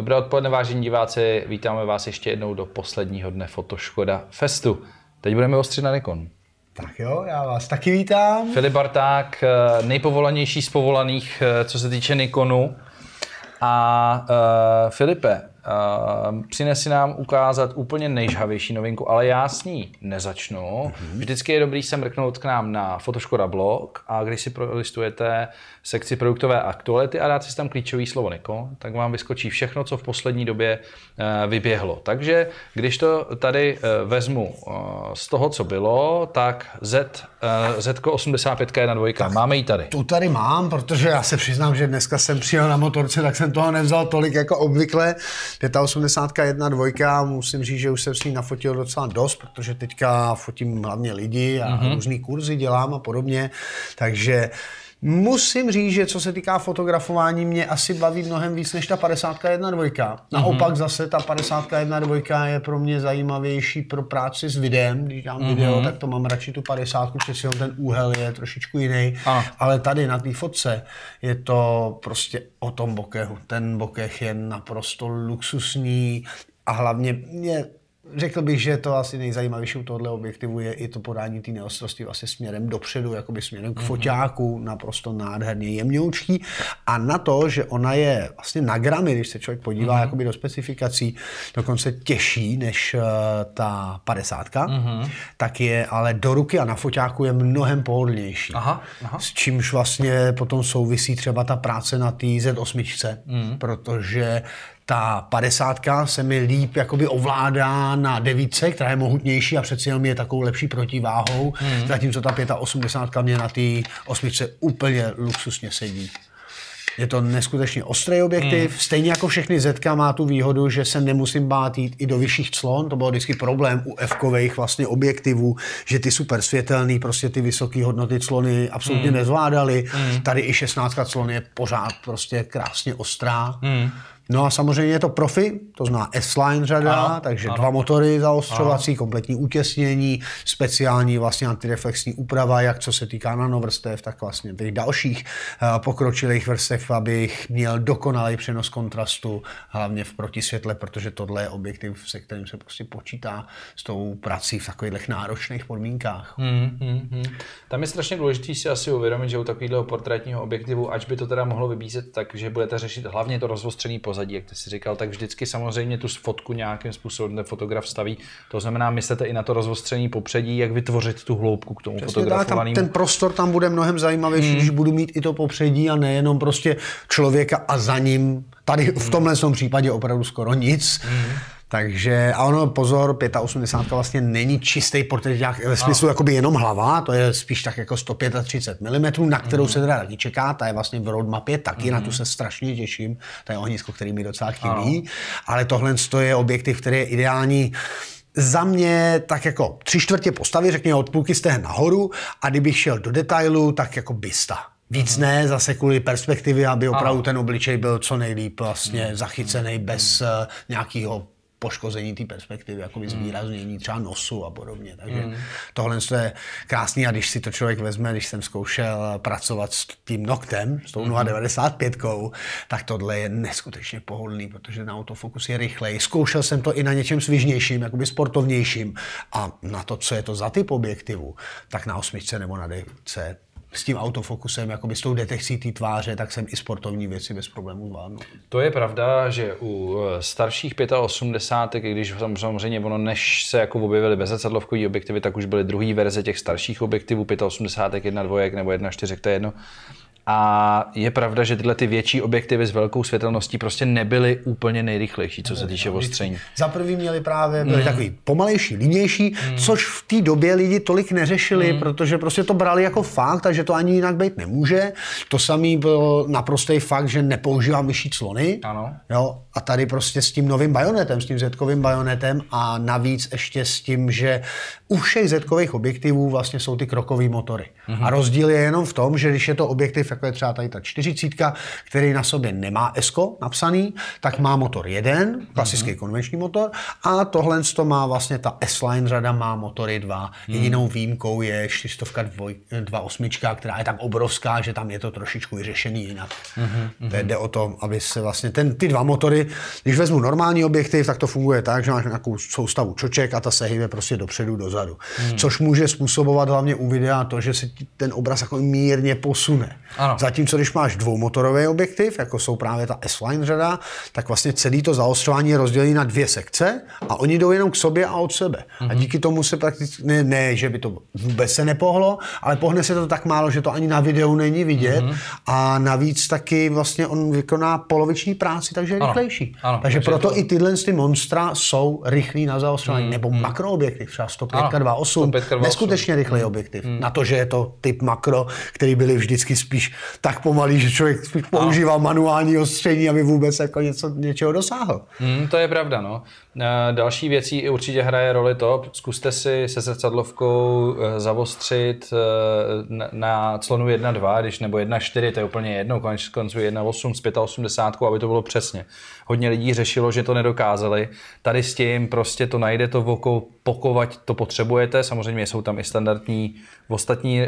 Dobré odpoledne, vážení diváci. Vítáme vás ještě jednou do posledního dne Fotoškoda Festu. Teď budeme ostřit na Nikon. Tak jo, já vás taky vítám. Filip Barták, eh, nejpovolanější z povolaných, eh, co se týče Nikonu. A uh, Filipe, Ehm, přinesi nám ukázat úplně nejžhavější novinku, ale já s ní nezačnu. Mm-hmm. Vždycky je dobrý se mrknout k nám na Fotoškoda blog a když si prolistujete sekci produktové aktuality a dáte si tam klíčový slovo Niko, tak vám vyskočí všechno, co v poslední době eh, vyběhlo. Takže když to tady eh, vezmu eh, z toho, co bylo, tak Z, Z85 na dvojka. Tak Máme ji tady. Tu tady mám, protože já se přiznám, že dneska jsem přijel na motorce, tak jsem toho nevzal tolik jako obvykle. 81 dvojka, musím říct, že už jsem s ní nafotil docela dost, protože teďka fotím hlavně lidi a mm-hmm. různý kurzy dělám a podobně, takže Musím říct, že co se týká fotografování, mě asi baví mnohem víc než ta 51 dvojka. Mhm. Naopak mm-hmm. zase ta 51 dvojka je pro mě zajímavější pro práci s videem. Když dám mm-hmm. video, tak to mám radši tu 50, protože on ten úhel je trošičku jiný. A. Ale tady na té fotce je to prostě o tom bokehu. Ten bokeh je naprosto luxusní a hlavně mě řekl bych, že to asi nejzajímavější u tohle objektivu je i to podání té neostrosti vlastně směrem dopředu, jakoby směrem k mhm. foťáku, naprosto nádherně jemňoučký. A na to, že ona je vlastně na gramy, když se člověk podívá mm-hmm. jakoby do specifikací, dokonce těžší než uh, ta 50 mm-hmm. tak je ale do ruky a na foťáku je mnohem pohodlnější. Aha, aha. S čímž vlastně potom souvisí třeba ta práce na té Z8, mm-hmm. protože ta padesátka se mi líp jakoby ovládá na devíce, která je mohutnější a přeci jenom je takovou lepší protiváhou, mm. zatímco ta 85 mě na té osmičce úplně luxusně sedí. Je to neskutečně ostrý objektiv, mm. stejně jako všechny Z má tu výhodu, že se nemusím bát jít i do vyšších clon, to byl vždycky problém u f vlastně objektivů, že ty super světelný prostě ty vysoké hodnoty clony absolutně mm. nezvládaly. Mm. Tady i 16 clon je pořád prostě krásně ostrá. Mm. No a samozřejmě je to profi, to zná S-Line řada, ano, takže ano. dva motory zaostřovací, ano. kompletní utěsnění, speciální vlastně antireflexní úprava, jak co se týká nanovrstev, tak vlastně těch dalších eh, pokročilých vrstev, abych měl dokonalý přenos kontrastu, hlavně v protisvětle, protože tohle je objektiv, se kterým se prostě počítá s tou prací v takových náročných podmínkách. Hmm, hmm, hmm. Tam je strašně důležité si asi uvědomit, že u takového portrétního objektivu, ať by to teda mohlo vybízet takže budete řešit hlavně to rozostřený pozadí, pozadí, jak ty si říkal, tak vždycky samozřejmě tu fotku nějakým způsobem ten fotograf staví. To znamená, myslete i na to rozvostření popředí, jak vytvořit tu hloubku k tomu Přesně fotografovanému. Tam, ten prostor tam bude mnohem zajímavější, hmm. když budu mít i to popředí a nejenom prostě člověka a za ním. Tady v hmm. tomhle hmm. případě opravdu skoro nic. Hmm. Takže, a ono, pozor, 85 vlastně není čistý portréták ve smyslu no. jakoby jenom hlava, to je spíš tak jako 135 mm, na kterou mm. se teda taky čeká, ta je vlastně v roadmapě taky, mm. na tu mhm. se strašně těším, to je ohnisko, který mi docela chybí, no. ale tohle je objektiv, který je ideální za mě tak jako tři čtvrtě postavy, řekněme od půlky stehen nahoru a kdybych šel do detailu, tak jako bysta. Víc mhm. ne, zase kvůli perspektivy, aby opravdu ten obličej byl co nejlíp vlastně mhm. zachycený bez eh, nějakého poškození té perspektivy, jako zvýraznění třeba nosu a podobně. Takže mm. tohle je krásný a když si to člověk vezme, když jsem zkoušel pracovat s tím noktem, s tou 095, hmm. tak tohle je neskutečně pohodlný, protože na autofokus je rychlej. Zkoušel jsem to i na něčem svižnějším, jakoby sportovnějším a na to, co je to za typ objektivu, tak na osmičce nebo na dejce s tím autofokusem, jako s tou detekcí té tváře, tak jsem i sportovní věci bez problémů zvládnu. To je pravda, že u eh, starších 85, i když samozřejmě ono, než se jako objevily bezrcadlovkové objektivy, tak už byly druhý verze těch starších objektivů 85, 1.2 nebo 1.4, to je jedno, a je pravda, že tyhle ty větší objektivy s velkou světelností prostě nebyly úplně nejrychlejší, co se týče no, ostření. Za prvý měli právě, byli mm. takový pomalejší, línější, mm. což v té době lidi tolik neřešili, mm. protože prostě to brali jako fakt takže to ani jinak být nemůže. To samý byl naprostý fakt, že nepoužívá myší clony. Ano. Jo, a tady prostě s tím novým bajonetem, s tím zetkovým bajonetem a navíc ještě s tím, že u všech zetkových objektivů vlastně jsou ty krokové motory. Mm-hmm. A rozdíl je jenom v tom, že když je to objektiv, jako je třeba tady ta 40, který na sobě nemá ESCO napsaný, tak má motor jeden, klasický mm-hmm. konvenční motor, a tohle to má vlastně ta S-Line řada má motory dva. Mm-hmm. Jedinou výjimkou je 428, která je tak obrovská, že tam je to trošičku vyřešený jinak. Mm-hmm. jde o to, aby se vlastně ten, ty dva motory, když vezmu normální objektiv, tak to funguje tak, že máš nějakou soustavu čoček a ta se hýbe prostě dopředu, dozadu dozadu. Hmm. Což může způsobovat hlavně u videa to, že se ten obraz jako mírně posune. Ano. Zatímco když máš dvoumotorový objektiv, jako jsou právě ta S-Line řada, tak vlastně celý to zaostřování je rozdělené na dvě sekce a oni jdou jenom k sobě a od sebe. Hmm. A mhm. díky tomu se prakticky, ne, ne, že by to vůbec se nepohlo, ale pohne se to tak málo, že to ani na videu není vidět. Hmm. A navíc taky vlastně on vykoná poloviční práci, takže je rychlejší. Ano. Takže proto to... i tyhle ty monstra jsou rychlí na zaostřování. Hmm. Nebo mhm. makroobjektiv, třeba 105 105-28, neskutečně rychlý hmm. objektiv. Hmm. Na to, že je to typ makro, který byly vždycky spíš tak pomalý, že člověk spíš používá manuální ostření, aby vůbec jako něco, něčeho dosáhl. Hmm, to je pravda, no. Další věcí i určitě hraje roli to, zkuste si se zrcadlovkou eh, zavostřit eh, na clonu 1.2, když nebo 1.4, to je úplně jedno, konec konců 1.8 z 85, aby to bylo přesně. Hodně lidí řešilo, že to nedokázali. Tady s tím prostě to najde to voko, pokovat to potřebujete, samozřejmě jsou tam i standardní ostatní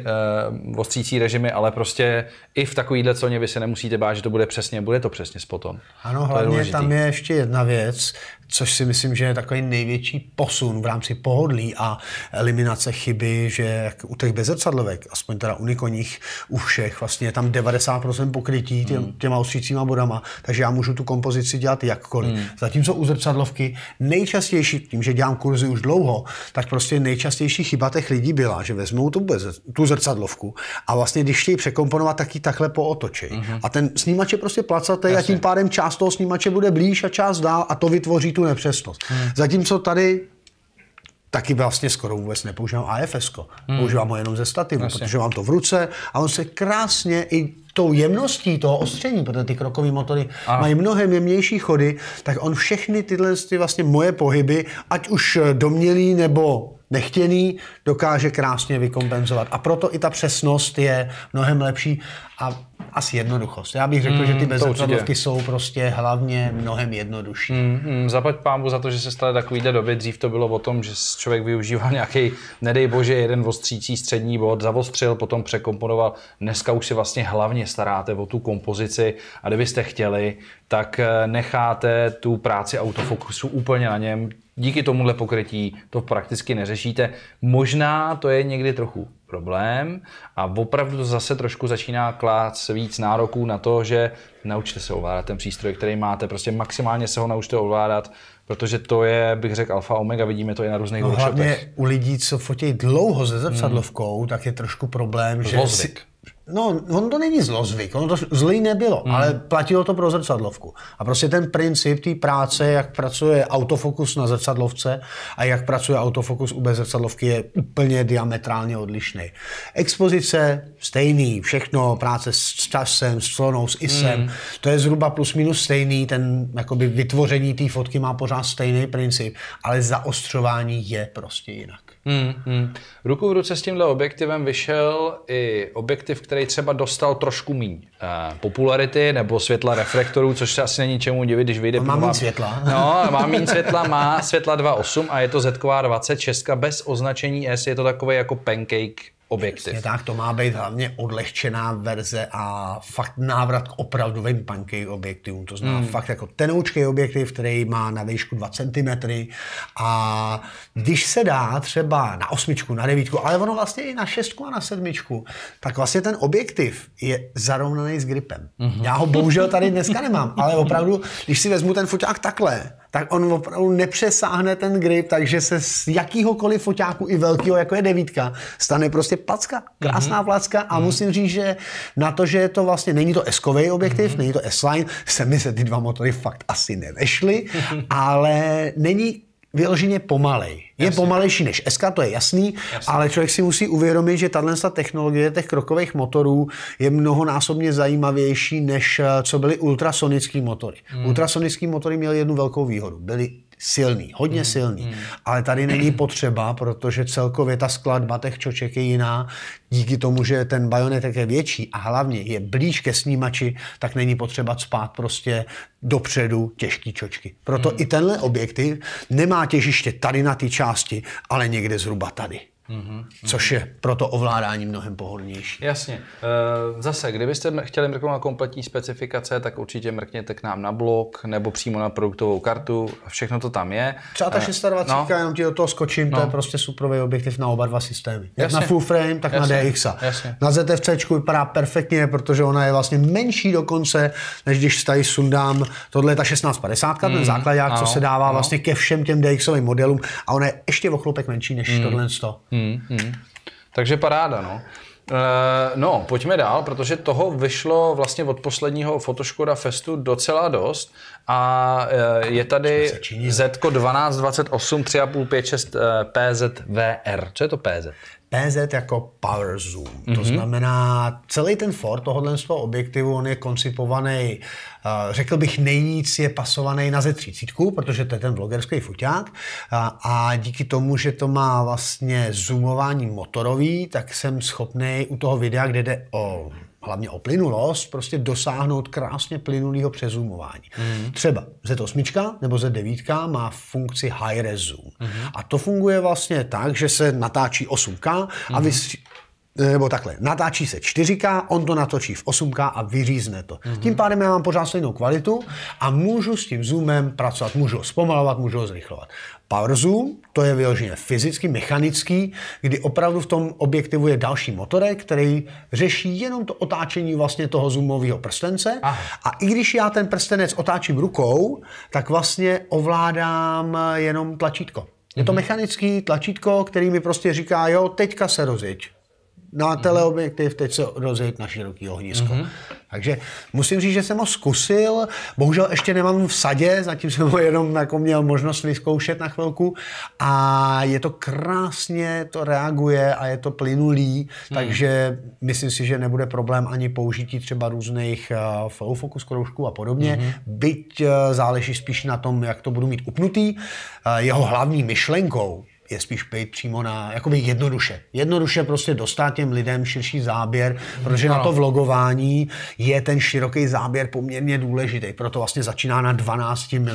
uh, ostřící režimy, ale prostě i v takovýhle cloně vy se nemusíte bát, že to bude přesně, bude to přesně spotom. Ano, hlavně je tam je ještě jedna věc, což si myslím, že je takový největší posun v rámci pohodlí a eliminace chyby, že u těch bezrcadlovek, aspoň teda u nikoních, u všech, vlastně je tam 90% pokrytí tě, mm. těma ostřícíma bodama, takže já můžu tu kompozici dělat jakkoliv. Mm. Zatímco u zrcadlovky nejčastější, tím, že dělám kurzy už dlouho, tak prostě nejčastější chyba těch lidí byla, že vezmou tu, bez, tu zrcadlovku a vlastně, když chtějí překomponovat, tak ji takhle pootočej. Mm-hmm. A ten snímač je prostě placatý a tím pádem část toho snímače bude blíž a část dál a to vytvoří tu tu nepřesnost. Hmm. Zatímco tady taky vlastně skoro vůbec nepoužívám AFS. Hmm. Používám ho jenom ze stativu, vlastně. protože mám to v ruce a on se krásně i tou jemností toho ostření, protože ty krokové motory ano. mají mnohem jemnější chody, tak on všechny tyhle vlastně moje pohyby, ať už domělý nebo nechtěný dokáže krásně vykompenzovat. A proto i ta přesnost je mnohem lepší a asi jednoduchost. Já bych řekl, mm, že ty mm, bezrcadlovky jsou prostě hlavně mnohem jednodušší. Mm, mm, zapať pámu za to, že se takový jde doby. Dřív to bylo o tom, že člověk využíval nějaký, nedej bože, jeden ostřící střední bod, zavostřil, potom překomponoval. Dneska už si vlastně hlavně staráte o tu kompozici a kdybyste chtěli, tak eh, necháte tu práci autofokusu úplně na něm díky tomuhle pokrytí to prakticky neřešíte. Možná to je někdy trochu problém a opravdu to zase trošku začíná klát víc nároků na to, že naučte se ovládat ten přístroj, který máte, prostě maximálně se ho naučte ovládat, protože to je, bych řekl, alfa omega, vidíme to i na různých no, hlavně u lidí, co fotí dlouho se zrcadlovkou, hmm. tak je trošku problém, že Zlozvyk. si, No, on to není zlozvyk, ono to zlý nebylo, hmm. ale platilo to pro zrcadlovku. A prostě ten princip té práce, jak pracuje autofokus na zrcadlovce a jak pracuje autofokus u bez zrcadlovky, je úplně diametrálně odlišný. Expozice stejný, všechno, práce s časem, s clonou, s ISem, hmm. to je zhruba plus minus stejný, ten jakoby vytvoření té fotky má pořád stejný princip, ale zaostřování je prostě jinak. Hmm, hmm. Ruku v ruce s tímhle objektivem vyšel i objektiv, který třeba dostal trošku míň uh, popularity nebo světla reflektorů, což se asi není čemu divit, když vyjde... má méně světla. No, má méně světla, má světla 2.8 a je to Z26 bez označení S, je to takové jako pancake objektiv. Přesně tak, to má být hlavně odlehčená verze a fakt návrat k opravdovým panky objektivům. To znamená hmm. fakt jako tenoučký objektiv, který má na výšku 2 cm a když se dá třeba na osmičku, na devítku, ale ono vlastně i na šestku a na sedmičku, tak vlastně ten objektiv je zarovnaný s gripem. Mm-hmm. Já ho bohužel tady dneska nemám, ale opravdu, když si vezmu ten foťák takhle, tak on opravdu nepřesáhne ten grip, takže se z jakýhokoliv foťáku i velkého, jako je devítka, stane prostě placka. Krásná mm-hmm. placka a mm-hmm. musím říct, že na to, že je to vlastně, není to s objektiv, mm-hmm. není to S-line, se mi se ty dva motory fakt asi nevešly, ale není vyloženě pomalej. Je jasný. pomalejší než SK, to je jasný, jasný, ale člověk si musí uvědomit, že tahle technologie těch krokových motorů je mnohonásobně zajímavější, než eh, co byly ultrasonické motory. Hmm. Ultrasonické motory měly jednu velkou výhodu. Byly silný, hodně mm. silný. Mm. Ale tady není potřeba, protože celkově ta skladba těch čoček je jiná. Díky tomu, že ten bajonetek je větší a hlavně je blíž ke snímači, tak není potřeba spát prostě dopředu těžký čočky. Proto mm. i tenhle objektiv nemá těžiště tady na té části, ale někde zhruba tady. Mm-hmm. Což je pro to ovládání mnohem pohodlnější. Jasně. Eh, zase, kdybyste chtěli mrknout na kompletní specifikace, tak určitě mrkněte k nám na blog nebo přímo na produktovou kartu. Všechno to tam je. Třeba ta 26, eh, no. jenom ti do toho skočím, no. to je no. prostě superový objektiv na oba dva systémy. Jak Jasně. na full frame, tak Jasně. na DX. Na ZFC vypadá perfektně, protože ona je vlastně menší dokonce, než když tady sundám. Tohle je ta 1650, mm. ten hmm, základ co se dává ano. vlastně ke všem těm DXovým modelům a ona je ještě o chlopek menší než mm. tohle 100. Mm. Hmm, hmm. Takže paráda, no. Eh, no, pojďme dál, protože toho vyšlo vlastně od posledního Fotoškoda Festu docela dost a eh, je tady Zko 1228 3,556 PZVR. Co je to PZ? PZ jako power zoom. Mm-hmm. To mhm. znamená, celý ten for tohohle z toho objektivu, on je koncipovaný, eh, řekl bych, nejvíc je pasovaný na Z30, protože to je ten vlogerský foťák. A, a díky tomu, že to má vlastně zoomování motorový, tak jsem schopný u toho videa, kde jde o hlavně o plynulost, prostě dosáhnout krásně plynulého přezumování. Mm. hmm Třeba Z8 nebo Z9 má funkci high resume. Mm-hmm. A to funguje vlastně tak, že se natáčí 8K mm-hmm. a mhm. vy Eh, nebo takhle, natáčí se 4K, on to natočí v 8K a vyřízne to. Mm-hmm. Tím pádem já mám pořád stejnou kvalitu a můžu s tím zoomem pracovat. Můžu ho zpomalovat, můžu ho zrychlovat. Power zoom, to je vyloženě fyzicky, mechanický, kdy opravdu v tom objektivu je další motorek, který řeší jenom to otáčení vlastně toho zoomového prstence. Aha. A i když já ten prstenec otáčím rukou, tak vlastně ovládám jenom tlačítko. Je to mhm. mechanický tlačítko, který mi prostě říká, jo, teďka se rozjeď na no mhm. teleobjektiv, teď se rozjet na široký ohnisko. Mm-hmm. Takže musím říct, že jsem ho zkusil, bohužel ještě nemám v sadě, zatím jsem ho jenom jako měl možnost vyzkoušet na chvilku a je to krásně, to reaguje a je to plynulý, mm-hmm. takže myslím si, že nebude problém ani použití třeba různých eh, flow focus kroužků a podobně, mm-hmm. byť eh, záleží spíš na tom, jak to budu mít upnutý. Eh, jeho hlavní myšlenkou je spíš být přímo na, jakoby jednoduše. Jednoduše prostě dostat těm lidem širší záběr, protože ano. na no. to vlogování je ten široký záběr poměrně důležitý. Proto vlastně začíná na 12 mm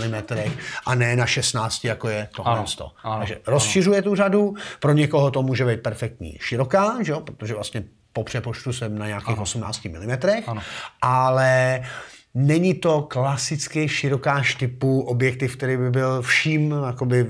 a ne na 16, jako je tohle. Ano. Ano. Takže rozšiřuje tu řadu, pro někoho to může být perfektní široká, že jo? protože vlastně po přepočtu jsem na nějakých ano. 18 mm, ano. ale uh, Není to klasický široká typu objektiv, který by byl vším jakoby,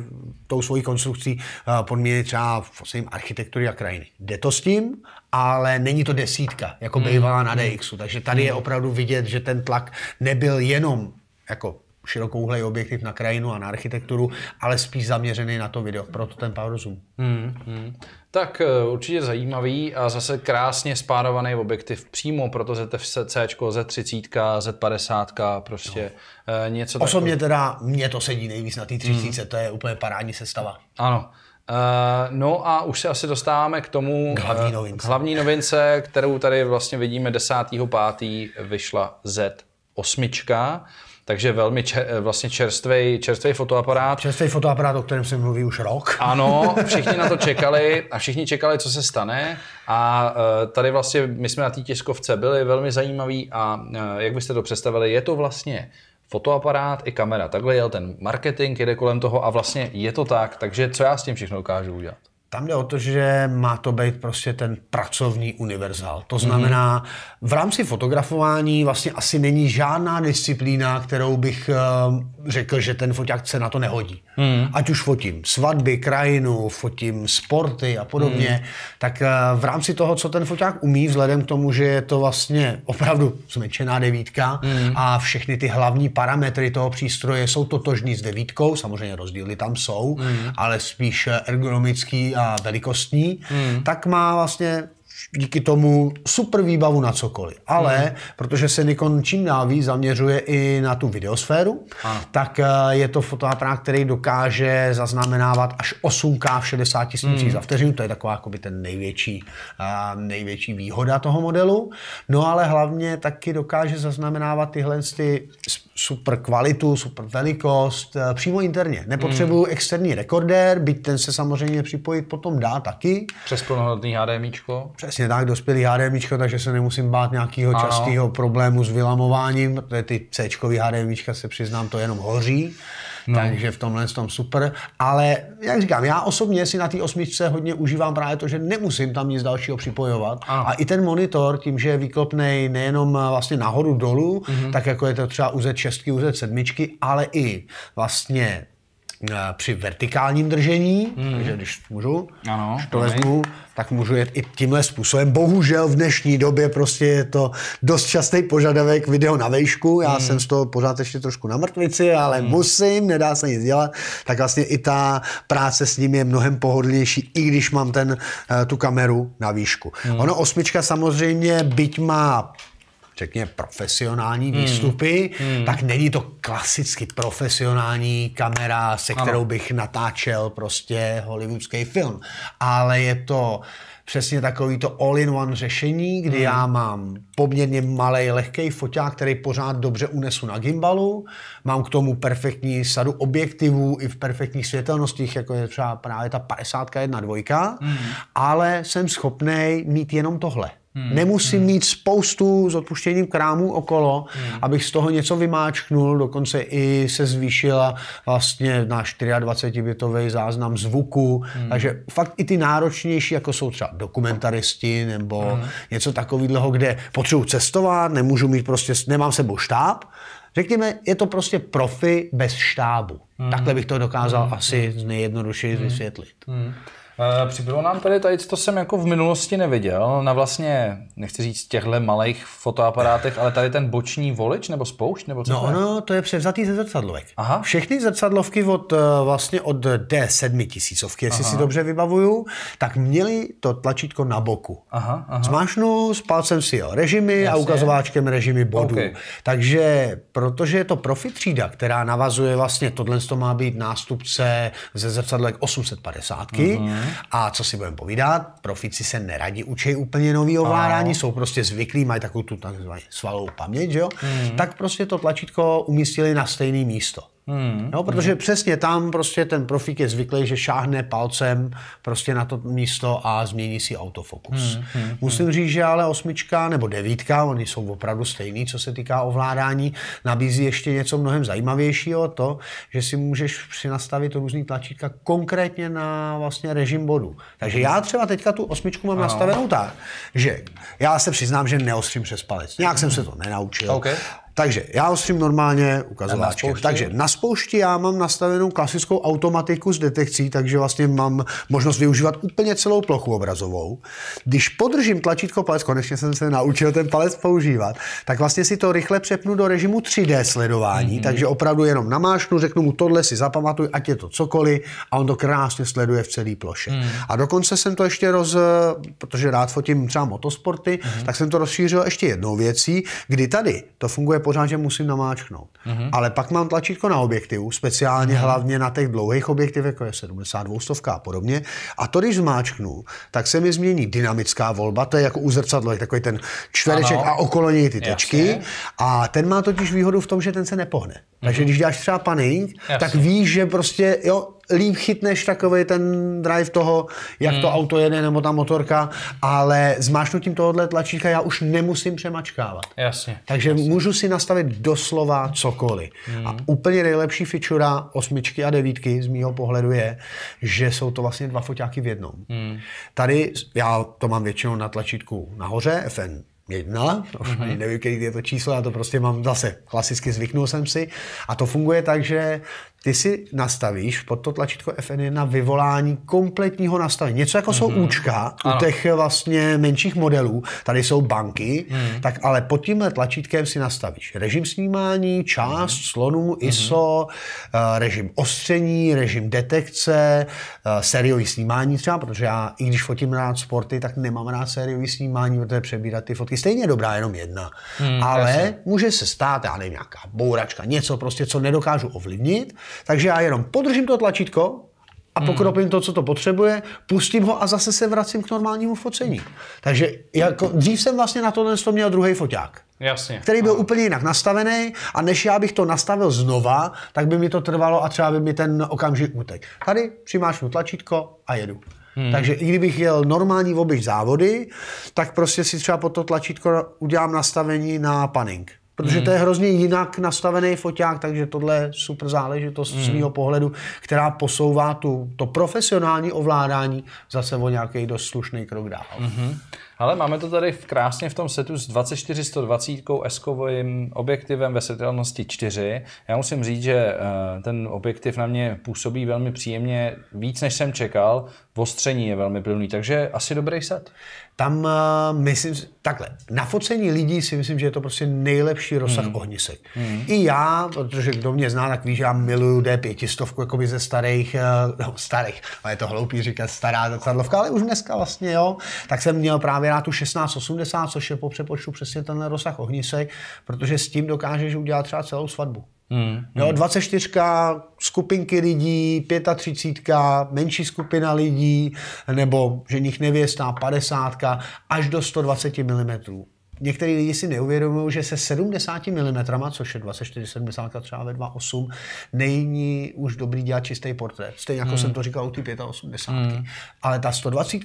tou svojí konstrukcí eh, podmíněný třeba v architektury a krajiny. Jde to s tím, ale není to desítka, jako hmm. bývala na mm. DXu. Takže tady je mm. opravdu vidět, že ten tlak nebyl jenom jako širokouhlej objektiv na krajinu a na architekturu, ale spíš zaměřený na to video. Proto ten power zoom. Hmm, hmm. Tak eh, určitě zajímavý a zase krásně spárovaný objektiv přímo pro to ZFC, Z30, Z50, prostě no. něco Osobně takový. teda mě to sedí nejvíc na té 30, hmm. to je úplně parádní sestava. Ano. Uh, no a už se asi dostáváme k tomu k hlavní, novince. K hlavní novince, kterou tady vlastně vidíme 10.5. vyšla Z8 takže velmi čer, eh, vlastně čerstvý, čerstvý fotoaparát. Čerstvý fotoaparát, o kterém se mluví už rok. Ano, všichni na to čekali a všichni čekali, co se stane. A eh, tady vlastně my jsme na té tiskovce byli velmi zajímaví a eh, jak byste to představili, je to vlastně fotoaparát i kamera. Takhle jel ten marketing, jde kolem toho a vlastně je to tak, takže co já s tím všechno dokážu udělat? Tam jde o to, že má to být prostě ten pracovní univerzál. To znamená, v rámci fotografování vlastně asi není žádná disciplína, kterou bych eh, řekl, že ten foťák se na to nehodí. Hmm. Ať už fotím svatby, krajinu, fotím sporty a podobně, hmm. tak eh, v rámci toho, co ten foták umí, vzhledem k tomu, že je to vlastně opravdu zmenšená devítka hmm. a všechny ty hlavní parametry toho přístroje jsou totožní s devítkou, samozřejmě rozdíly tam jsou, hmm. ale spíš eh, ergonomický a velikostní, hmm. tak má vlastně díky tomu super výbavu na cokoliv. Ale mm. protože se Nikon čím dál víc zaměřuje i na tu videosféru, ano. tak eh, je to fotoaparát, který dokáže zaznamenávat až 8K v 60 tisících mm. za vteřinu. To je taková jakoby ten největší, eh, největší výhoda toho modelu. No ale hlavně taky dokáže zaznamenávat tyhle ty super kvalitu, super velikost, eh, přímo interně. Nepotřebuju hmm. externí rekordér, byť ten se samozřejmě připojit potom dá taky. Přes plnohodnotný HDMIčko. Přesně tak, dospělý HDMIčko, takže se nemusím bát nějakého častého problému s vylamováním, protože ty C HDMIčka se přiznám, to jenom hoří. No. Takže v tomhle tom super. Ale jak říkám, já osobně si na té osmičce hodně užívám právě to, že nemusím tam nic dalšího připojovat. Ano. A i ten monitor, tím, že je výklopný, nejenom eh, vlastně nahoru dolů, mm-hmm. tak jako je to třeba u Z6, u Z7, ale i vlastně Eh, při vertikálním držení, mm. takže když můžu, ano, když to vezmu, tak můžu jet i tímhle způsobem. Bohužel v dnešní době prostě je to dost častý požadavek video na vejšku, já mm. jsem z toho pořád ještě trošku na mrtvici, ale mm. musím, nedá se nic dělat, tak vlastně i ta práce s ním je mnohem pohodlnější, i když mám ten, eh, tu kameru na výšku. Mm. Ono osmička samozřejmě, byť má řekněme, profesionální hmm. výstupy, hmm. tak není to klasicky profesionální kamera, se ano. kterou bych natáčel prostě hollywoodský film. Ale je to přesně takový to all-in-one řešení, kdy hmm. já mám poměrně malý, lehký foťák, který pořád dobře unesu na gimbalu, mám k tomu perfektní sadu objektivů i v perfektních světelnostích, jako je třeba právě ta 51 dvojka, hmm. ale jsem schopný mít jenom tohle. Hmm. Nemusím hmm. mít spoustu s odpuštěním krámů okolo, hmm. abych z toho něco vymáčknul, dokonce i se zvýšila vlastně na 24-bitový záznam zvuku, hmm. takže fakt i ty náročnější, jako jsou třeba dokumentaristi nebo hmm. něco takového, kde potřebuji cestovat, nemůžu mít prostě, nemám sebou štáb, Řekněme, je to prostě profi bez štábu. Mm. Takhle bych to dokázal mm. asi nejjednodušeji mm. vysvětlit. Mm. Eh, přibylo nám tady, tady to jsem jako v minulosti neviděl, na vlastně, nechci říct těchto malých fotoaparátech, ale tady ten boční volič nebo spoušť nebo co No, no, no, to je převzatý ze zrcadlovek. Aha. Všechny zrcadlovky od eh, vlastně od d 7000, jestli aha. si dobře vybavuju, tak měli to tlačítko na boku. Aha, aha. Zmášnu, s palcem si jo, režimy Jasně. a ukazováčkem režimy bodů. Okay. Takže, protože je to profi třída, která navazuje vlastně, tohle to má být nástupce ze zrcadlek 850, mm a co si budeme povídat, profici se neradi učí úplně nový ovládání, jsou prostě zvyklí, mají takovou tu takzvanou svalovou paměť, že jo? Mm. Tak prostě to tlačítko umístili na stejné místo. Hmm. No, protože hmm. přesně tam prostě ten profík je zvyklý, že šáhne palcem prostě na to místo a změní si autofokus. Hmm, hmm. Hmm. Musím říct, že ale osmička nebo devítka, oni jsou opravdu stejný, co se týká ovládání, nabízí ještě něco mnohem zajímavějšího, to, že si můžeš přinastavit různý tlačítka konkrétně na vlastně režim bodu. Takže já třeba teďka tu osmičku mám ano. nastavenou tak, že já se přiznám, že neostřím přes palec. Nějak jsem se to nenaučil. Okay takže já osvím normálně ukazováčkem. Na takže na spoušti já mám nastavenou klasickou automatiku s detekcí, takže vlastně mám možnost využívat úplně celou plochu obrazovou. Když podržím tlačítko palec, konečně jsem se naučil ten palec používat, tak vlastně si to rychle přepnu do režimu 3D sledování, mm-hmm. takže opravdu jenom namášnu, řeknu mu tohle si zapamatuj, ať je to cokoliv a on to krásně sleduje v celé ploše. Mm. A dokonce jsem to ještě roz, protože rád fotím třeba motosporty, mm. tak jsem to rozšířil ještě jednou věcí, kdy tady to funguje pořád, že musím namáčknout. Mm-hmm. Ale pak mám tlačítko na objektivu, speciálně mm-hmm. hlavně na těch dlouhých objektivech, jako je 70, a podobně. A to, když zmáčknu, tak se mi změní dynamická volba, to je jako u zrcadlo, je takový ten čtvereček ano. a okolo něj ty tečky. Jasně. A ten má totiž výhodu v tom, že ten se nepohne. Takže když děláš třeba panik, Jasně. tak víš, že prostě jo, líp chytneš takový ten drive toho, jak hmm. to auto jede nebo ta motorka, ale zmášnutím tohohle tlačítka já už nemusím přemačkávat. Jasně. Takže jasně. můžu si nastavit doslova cokoliv. Hmm. A úplně nejlepší fičura osmičky a devítky z mýho pohledu je, že jsou to vlastně dva foťáky v jednom. Hmm. Tady já to mám většinou na tlačítku nahoře, FN jedna, mm-hmm. nevím, který je to číslo, já to prostě mám zase, klasicky zvyknul jsem si. A to funguje tak, že ty si nastavíš pod to tlačítko fn na vyvolání kompletního nastavení. Něco jako mm-hmm. jsou mhm. účka ano. u těch eh, vlastně menších modelů, tady jsou banky, mm-hmm. tak ale pod tímhle tlačítkem si nastavíš režim snímání, část mm-hmm. slonů, mhm. ISO, mm-hmm. režim ostření, režim detekce, eh, sériový snímání třeba, protože já i když fotím rád sporty, tak nemám rád sériový snímání, protože přebírat ty fotky stejně je dobrá jenom jedna. Mm, ale jasně. může se stát, já nevím, nějaká bouračka, něco prostě, co nedokážu ovlivnit, takže já jenom podržím to tlačítko, a hmm. pokropím hmm. to, co to potřebuje, pustím ho a zase se vracím k normálnímu focení. Takže jako, dřív jsem vlastně na tohle to měl druhý foťák. Jasně. Který byl Aha. úplně jinak nastavený a než já bych to nastavil znova, tak by mi to trvalo a třeba by mi ten okamžik utek. Tady přimášnu tlačítko a jedu. Hmm. Takže i kdybych jel normální oběh závody, tak prostě si třeba pod to tlačítko udělám nastavení na panning. Protože hmm. to je hrozně jinak nastavený foťák, takže tohle je super záležitost mm. z mého hmm. pohledu, která posouvá tu, to profesionální ovládání zase o nějaký dost slušný krok dál. Mm-hmm. Ale máme to tady v krásně v tom setu s 24-120 S-kovým objektivem ve světelnosti 4. Já musím říct, že eh, ten objektiv na mě působí velmi příjemně, víc než jsem čekal. Ostření je velmi plný, takže asi dobrý set. Tam uh, myslím, takhle, na focení lidí si myslím, že je to prostě nejlepší rozsah hmm. ohnisek. Hmm. I já, protože kdo mě zná, tak ví, že já miluju D500 jako ze starých, eh, no starých, ale je to hloupý říkat stará zrcadlovka, ale už dneska vlastně jo, tak jsem měl právě Avirátu 1680, což je po přepočtu přesně ten rozsah ohnisek, protože s tím dokážeš udělat třeba celou svatbu. Hmm, hmm. Jo, 24 skupinky lidí, 35, menší skupina lidí, nebo že nich nevěstá 50 až do 120 mm. Někteří lidi si neuvědomují, že se 70 mm, což je 24-70 třeba ve 2.8, není už dobrý dělat čistý portrét. Stejně jako hmm. jsem to říkal u ty 85. Hmm. Ale ta 120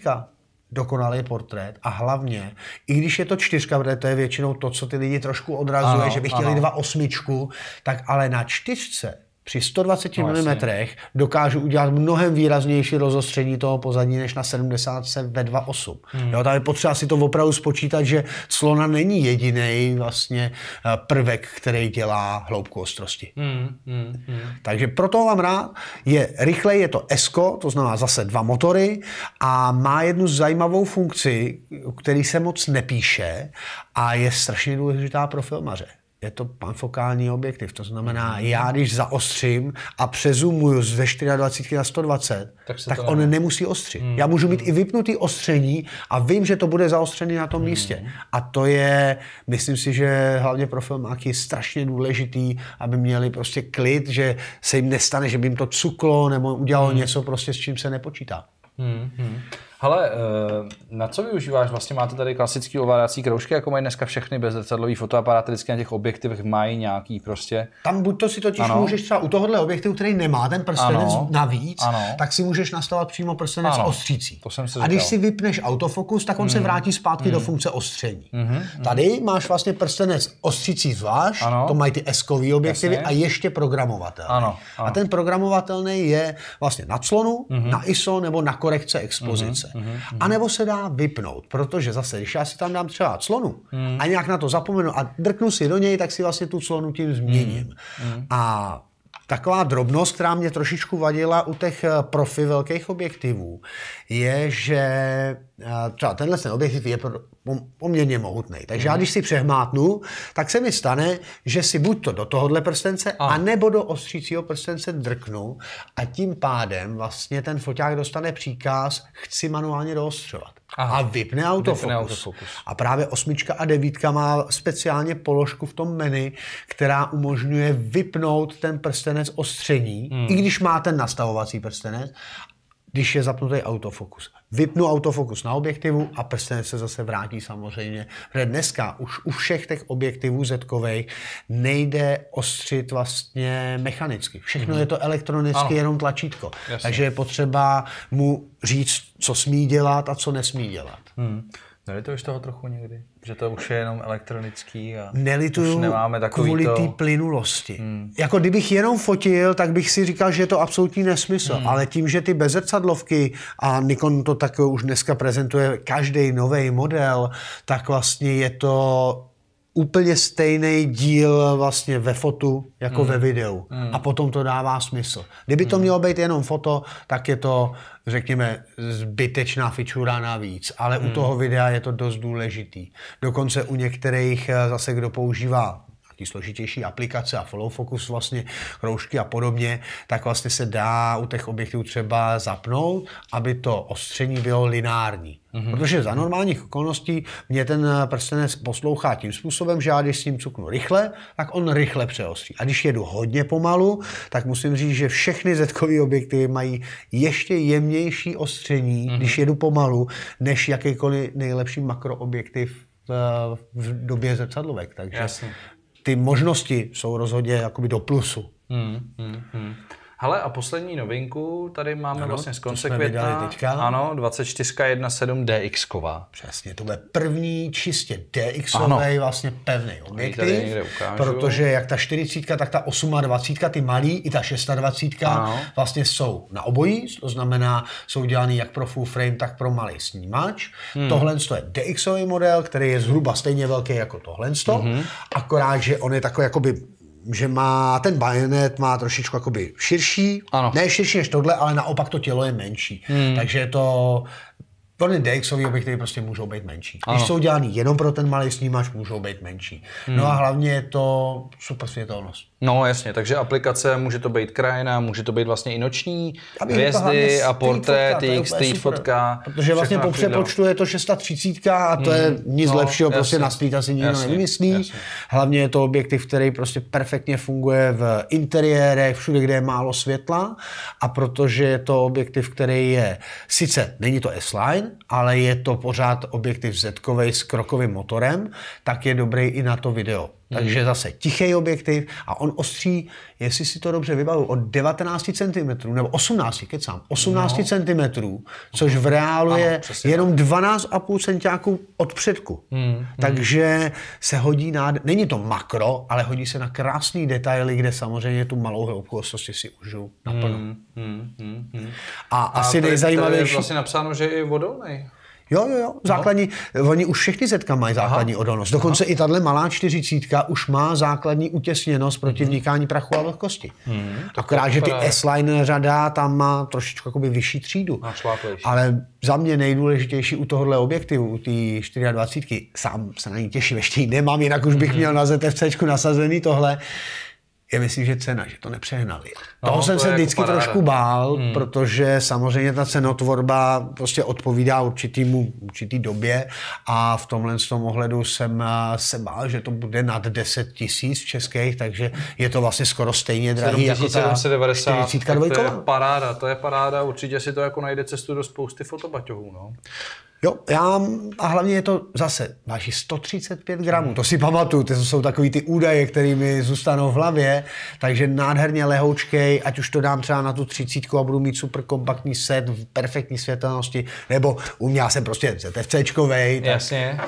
dokonalý portrét a hlavně, i když je to čtyřka, protože to je většinou to, co ty lidi trošku odrazuje, ano, že by chtěli ano. dva osmičku, tak ale na čtyřce při 120 no, mm jasně. dokážu udělat mnohem výraznější rozostření toho pozadí než na 70 ve 2.8. Mm. Jo, tam je potřeba si to opravdu spočítat, že clona není jediný vlastně eh, prvek, který dělá hloubku ostrosti. Mm, mm, mm. Takže proto vám rád je rychlej, je to ESCO, to znamená zase dva motory a má jednu zajímavou funkci, který se moc nepíše a je strašně důležitá pro filmaře je to panfokální objektiv. To znamená, mhm. já když zaostřím a přezumuju z 24 na 120, tak, tak on ne... nemusí ostřit. Hmm. Já můžu mít hmm. i vypnutý ostření a vím, že to bude zaostřený na tom hmm. místě. A to je, myslím si, že hlavně pro filmáky je strašně důležitý, aby měli prostě klid, že se jim nestane, že by jim to cuklo nebo udělalo hmm. něco prostě, s čím se nepočítá. Hmm. Hmm. Hele, eh, na co využíváš? Vlastně máte tady klasický ovládací kroužky, jako mají dneska všechny bezzrcadlový fotoaparáty, vždycky na těch objektivech mají nějaký prostě. Tam buď to si totiž ano. můžeš třeba u tohohle objektivu, který nemá ten prstenec ano. navíc, ano. tak si můžeš nastavovat přímo prstenec ano. ostřící. To jsem se A když si vypneš autofokus, tak on mm. se mhm. vrátí zpátky mm. do mhm. funkce ostření. Mm-hmm. Tady máš vlastně prstenec ostřící zvlášť, ano. to mají ty s objektivy Jasně. a ještě programovatelný. Ano. Ano. A ten programovatelný je vlastně na clonu, mm-hmm. na ISO nebo na korekce expozice. Mm-hmm. Mm-hmm. A nebo se dá vypnout, protože zase, když já si tam dám třeba clonu mm-hmm. a nějak na to zapomenu a drknu si do něj, tak si vlastně tu clonu tím změním. Mm-hmm. A Taková drobnost, která mě trošičku vadila u těch eh, profi velkých objektivů, je, že eh, třeba tenhle ten objektiv je poměrně mohutný. Takže já, mhm. když si přehmátnu, tak se mi stane, že si buď to do tohohle prstence, a. anebo do ostřícího prstence drknu a tím pádem vlastně ten foťák dostane příkaz, chci manuálně doostřovat. Aha. a vypne autofokus. vypne autofokus. A právě osmička a devítka má speciálně položku v tom menu, která umožňuje vypnout ten prstenec ostření, hmm. i když máte nastavovací prstenec, když je zapnutý autofokus vypnu autofokus na objektivu a prsten se zase vrátí samozřejmě. Protože dneska už u všech těch objektivů z nejde ostřit vlastně mechanicky. Všechno mm-hmm. je to elektronicky, ano. jenom tlačítko. Jasně. Takže je potřeba mu říct, co smí dělat a co nesmí dělat. Mm. Nelituješ toho trochu někdy? Že to už je jenom elektronický a Nelituju už nemáme takový kvůli to... plynulosti. Hmm. Jako kdybych jenom fotil, tak bych si říkal, že je to absolutní nesmysl. Hmm. Ale tím, že ty bezrcadlovky a Nikon to tak už dneska prezentuje každý nový model, tak vlastně je to úplně stejný díl vlastně ve fotu jako mm. ve videu. Mm. A potom to dává smysl. Kdyby to mm. mělo být jenom foto, tak je to, řekněme, zbytečná fičura navíc. Ale mm. u hmm. toho videa je to dost důležitý. Dokonce u některých eh, zase, kdo používá ty složitější aplikace a follow focus vlastně, kroužky a podobně, tak vlastně se dá u těch objektivů třeba zapnout, aby to ostření bylo lineární. Mm-hmm. Protože za normálních okolností mě ten prstenec poslouchá tím způsobem, že já když s ním cuknu rychle, tak on rychle přeostří. A když jedu hodně pomalu, tak musím říct, že všechny zetkové objektivy mají ještě jemnější ostření, mm-hmm. když jedu pomalu, než jakýkoliv nejlepší makroobjektiv v, v době zrcadlovek. Takže Jasně ty možnosti jsou rozhodně jakoby do plusu. Hmm, hmm, hmm. Hele a poslední novinku, tady máme ano, vlastně z konce května. Teďka. Ano, 2417 DX ková. Přesně, to je první čistě DX vlastně pevný objektiv, protože jak ta 40, tak ta 28, ty malý i ta 26 ano. vlastně jsou na obojí, to znamená, jsou dělaný jak pro full frame, tak pro malý snímač. Hmm. Tohle je DXový model, který je zhruba stejně velký jako tohle, hmm. akorát, že on je takový jakoby že má ten bajonet má trošičku jakoby širší, ano. ne širší než tohle, ale naopak to tělo je menší. Hmm. Takže je to Tony Dixovi objektivy prostě můžou být menší. Ano. Když jsou dělány jenom pro ten malý snímač, můžou být menší. Hmm. No a hlavně je to super světelnost. No jasně, takže aplikace může to být krajina, může to být vlastně i noční a hvězdy a portréty, street fotka. Protože vlastně po přepočtu je to 630 a to hmm. je nic no, lepšího, prostě jasně. prostě na street asi nikdo nevymyslí. Jasně. Hlavně je to objektiv, který prostě perfektně funguje v interiérech, všude, kde je málo světla a protože je to objektiv, který je, sice není to S-line, ale je to pořád objektiv z krokovým motorem, tak je dobrý i na to video. Takže mhm. zase tichý objektiv a on ostří, jestli si to dobře vybavu, od 19 cm, nebo 18, kecám, 18 no. cm, což v reálu je ano, jenom 12,5 cm od předku. Hmm, Takže hmm. se hodí na, není to makro, ale hodí se na krásný detaily, kde samozřejmě tu malou ostrosti si užiju naplno. Hmm, hmm, hmm, hmm. A, a asi nejzajímavější... je vlastně napsáno, že je vodolnej. Jo, jo, jo. No. Základní, no. oni už všechny zetka mají základní Aha. odolnost. Dokonce Aha. i tahle malá čtyřicítka už má základní utěsněnost proti mhm. vnikání prachu a vlhkosti. Hmm, Akorát, že ty S-line řada tam má trošičku jakoby vyšší třídu. Ale za mě nejdůležitější u tohohle objektivu, u té 24, sám se na ní těším, ještě ji nemám, jinak už bych hmm. měl na ZFC nasazený tohle, já myslím, že cena, že to nepřehnali. No, Toho jsem se se jako vždycky paráda. trošku bál, hmm. protože samozřejmě ta cenotvorba prostě odpovídá určitýmu, určitý době a v tomhle z tom ohledu jsem eh, se bál, že to bude nad 10 tisíc českých, takže je to vlastně skoro stejně drahý 7790, jako ta 40 To je paráda, to je paráda, určitě si to jako najde cestu do spousty fotobaťohů. No. Jo, já, a hlavně je to zase, váží 135 gramů, to si pamatuju, to jsou takový ty údaje, které mi zůstanou v hlavě, takže nádherně lehoučkej, ať už to dám třeba na tu třicítku a budu mít super kompaktní set v perfektní světelnosti, nebo u mě jsem prostě ZFCčkovej. Tak... Jasně.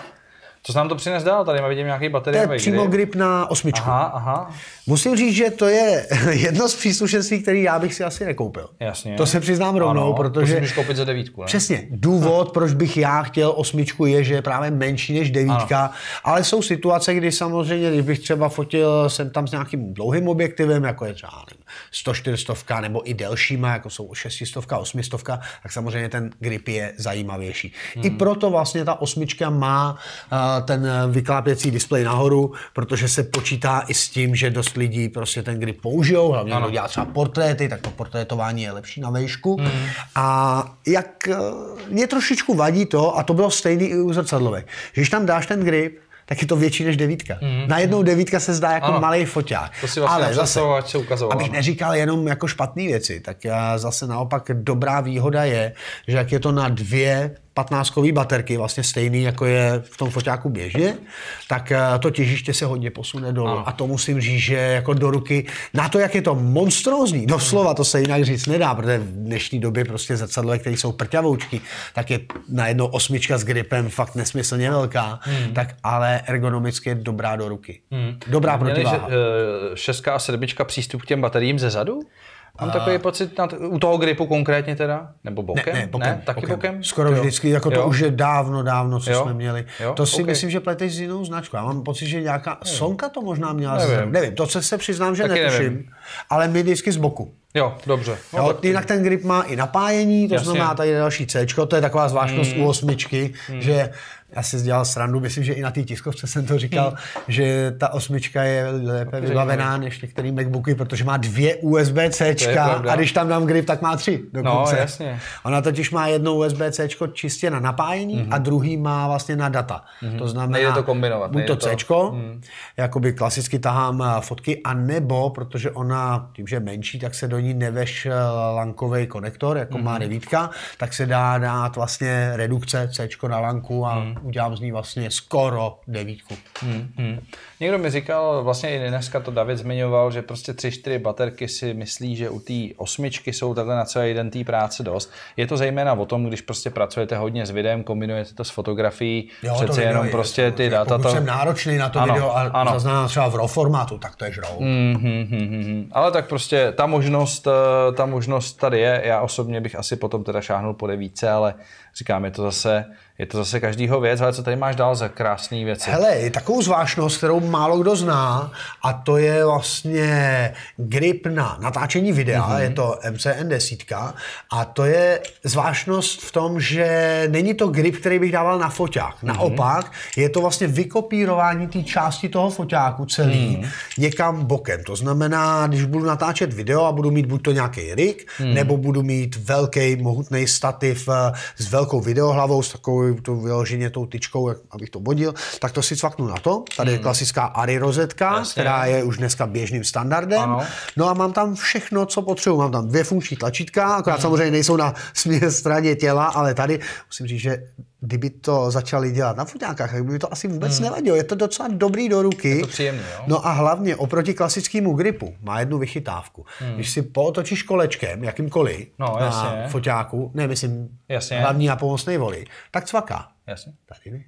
Co se nám to přines dál? Tady vidím nějaký baterie. To je přímo grip. grip na osmičku. Aha, aha. Musím říct, že to je jedno z příslušenství, které já bych si asi nekoupil. Jasně. To se přiznám rovnou, ano, protože... Musíš koupit za devítku, ne? Přesně. Důvod, proč bych já chtěl osmičku, je, že je právě menší než devítka. Ano. Ale jsou situace, kdy samozřejmě, když bych třeba fotil jsem tam s nějakým dlouhým objektivem, jako je třeba nevím, 140 nebo i delšíma, jako jsou 600, 800, tak samozřejmě ten grip je zajímavější. Hmm. I proto vlastně ta osmička má uh, ten vyklápěcí displej nahoru, protože se počítá i s tím, že dost lidí prostě ten grip použijou, hlavně ano. dělá třeba portréty, tak to portrétování je lepší na vejšku. Mm. A jak eh, mě trošičku vadí to, a to bylo stejný i u zrcadlové. že když tam dáš ten grip, tak je to větší než devítka. Mm-hmm. Najednou hmm. devítka se zdá jako ano. malý foťák. To si vlastně Ale zase, se ukazoval. Abych neříkal jenom jako špatné věci, tak já zase naopak dobrá výhoda je, že jak je to na dvě 15-kový baterky, vlastně stejný, jako je v tom foťáku běžně, tak eh, to těžiště se hodně posune dolů. Ano. A to musím říct, že jako do ruky, na to, jak je to monstrózní, doslova to se jinak říct nedá, protože v dnešní době prostě zrcadlo, které jsou prťavoučky, tak je najednou osmička s gripem fakt nesmyslně velká, hmm. tak ale ergonomicky je dobrá do ruky. Hmm. Dobrá protiváha. Měli, že, eh, šestka a sedmička přístup k těm bateriím ze zadu? Mám takový pocit na t- u toho gripu konkrétně teda? Nebo bokem? Ne, ne, bokem, ne? Taky bokem. bokem? Skoro jo. vždycky, jako to už je dávno, dávno, co jo. jsme měli. Jo. To si okay. myslím, že pleteš s jinou značkou. Já mám pocit, že nějaká hmm. Sonka to možná měla. Nevím, nevím. to se, se přiznám, že Taky netuším. Nevím. Ale my vždycky z boku. Jo, dobře. No, jo, tak... Jinak ten grip má i napájení, to Jasně. znamená tady další C, to je taková zvláštnost mm. u osmičky, mm. že já si dělal srandu, myslím, že i na té tiskovce jsem to říkal, mm. že ta osmička je lépe vybavená než některý MacBooky, protože má dvě USB-C a když tam dám grip, tak má tři dokonce. No, jasně. Ona totiž má jedno USB-C čistě na napájení mm. a druhý má vlastně na data. Mm. To znamená, nejde to kombinovat. Buď to C, to... Mhm. jakoby klasicky tahám fotky, a nebo, protože ona tím, že je menší, tak se do ní neveš eh, lankový konektor, jako mm-hmm. má devítka, mhm. tak se dá dát vlastně redukce C na lanku a mm. udělám z ní vlastně skoro devítku. Mm-hmm. Někdo mi říkal, vlastně i dneska to David zmiňoval, že prostě tři, čtyři baterky si myslí, že u té osmičky jsou takhle na celý den té práce dost. Je to zejména o tom, když prostě pracujete hodně s videem, kombinujete to s fotografií, jo, přece jenom je, prostě ty data. Pokud to... jsem náročný na to ano, video a zaznám třeba v RAW formátu, tak to je žrou. Mm-hmm, mhm, mm-hmm. Ale tak prostě ta možnost možnost, eh, ta možnost tady je. Já osobně bych asi potom teda šáhnul po devíce, ale říkám, je to zase je to zase každýho věc, ale co tady máš dál za krásné věci? Hele, je takovou zvláštnost, kterou málo kdo zná, a to je vlastně grip na natáčení videa, mm-hmm. je to MCN 10, a to je zvláštnost v tom, že není to grip, který bych dával na foťák. Mm-hmm. je to vlastně vykopírování té části toho foťáku celý mm-hmm. někam bokem. To znamená, když budu natáčet video a budu mít buď to nějaký rig, mm-hmm. nebo budu mít velký, mohutný stativ eh, s velkou videohlavou, s takovou takovou to vyloženě tou tyčkou, jak, abych to bodil, tak to si cvaknu na to. Tady hmm. je klasická Ari rozetka, Jasně. která je už dneska běžným standardem. Ano. No a mám tam všechno, co potřebuji. Mám tam dvě funkční tlačítka, akorát hmm. samozřejmě nejsou na směr straně těla, ale tady musím říct, že kdyby to začali dělat na foťákách, tak by mi to asi vůbec hmm. nevadilo. Je to docela dobrý do ruky. Je to příjemný, jo? No a hlavně oproti klasickému gripu má jednu vychytávku. Hmm. Když si pootočíš kolečkem, jakýmkoliv, no, na foťáku, ne, myslím, jasně. hlavní a pomocnej voli, tak svaká. Jasně. Tady ne.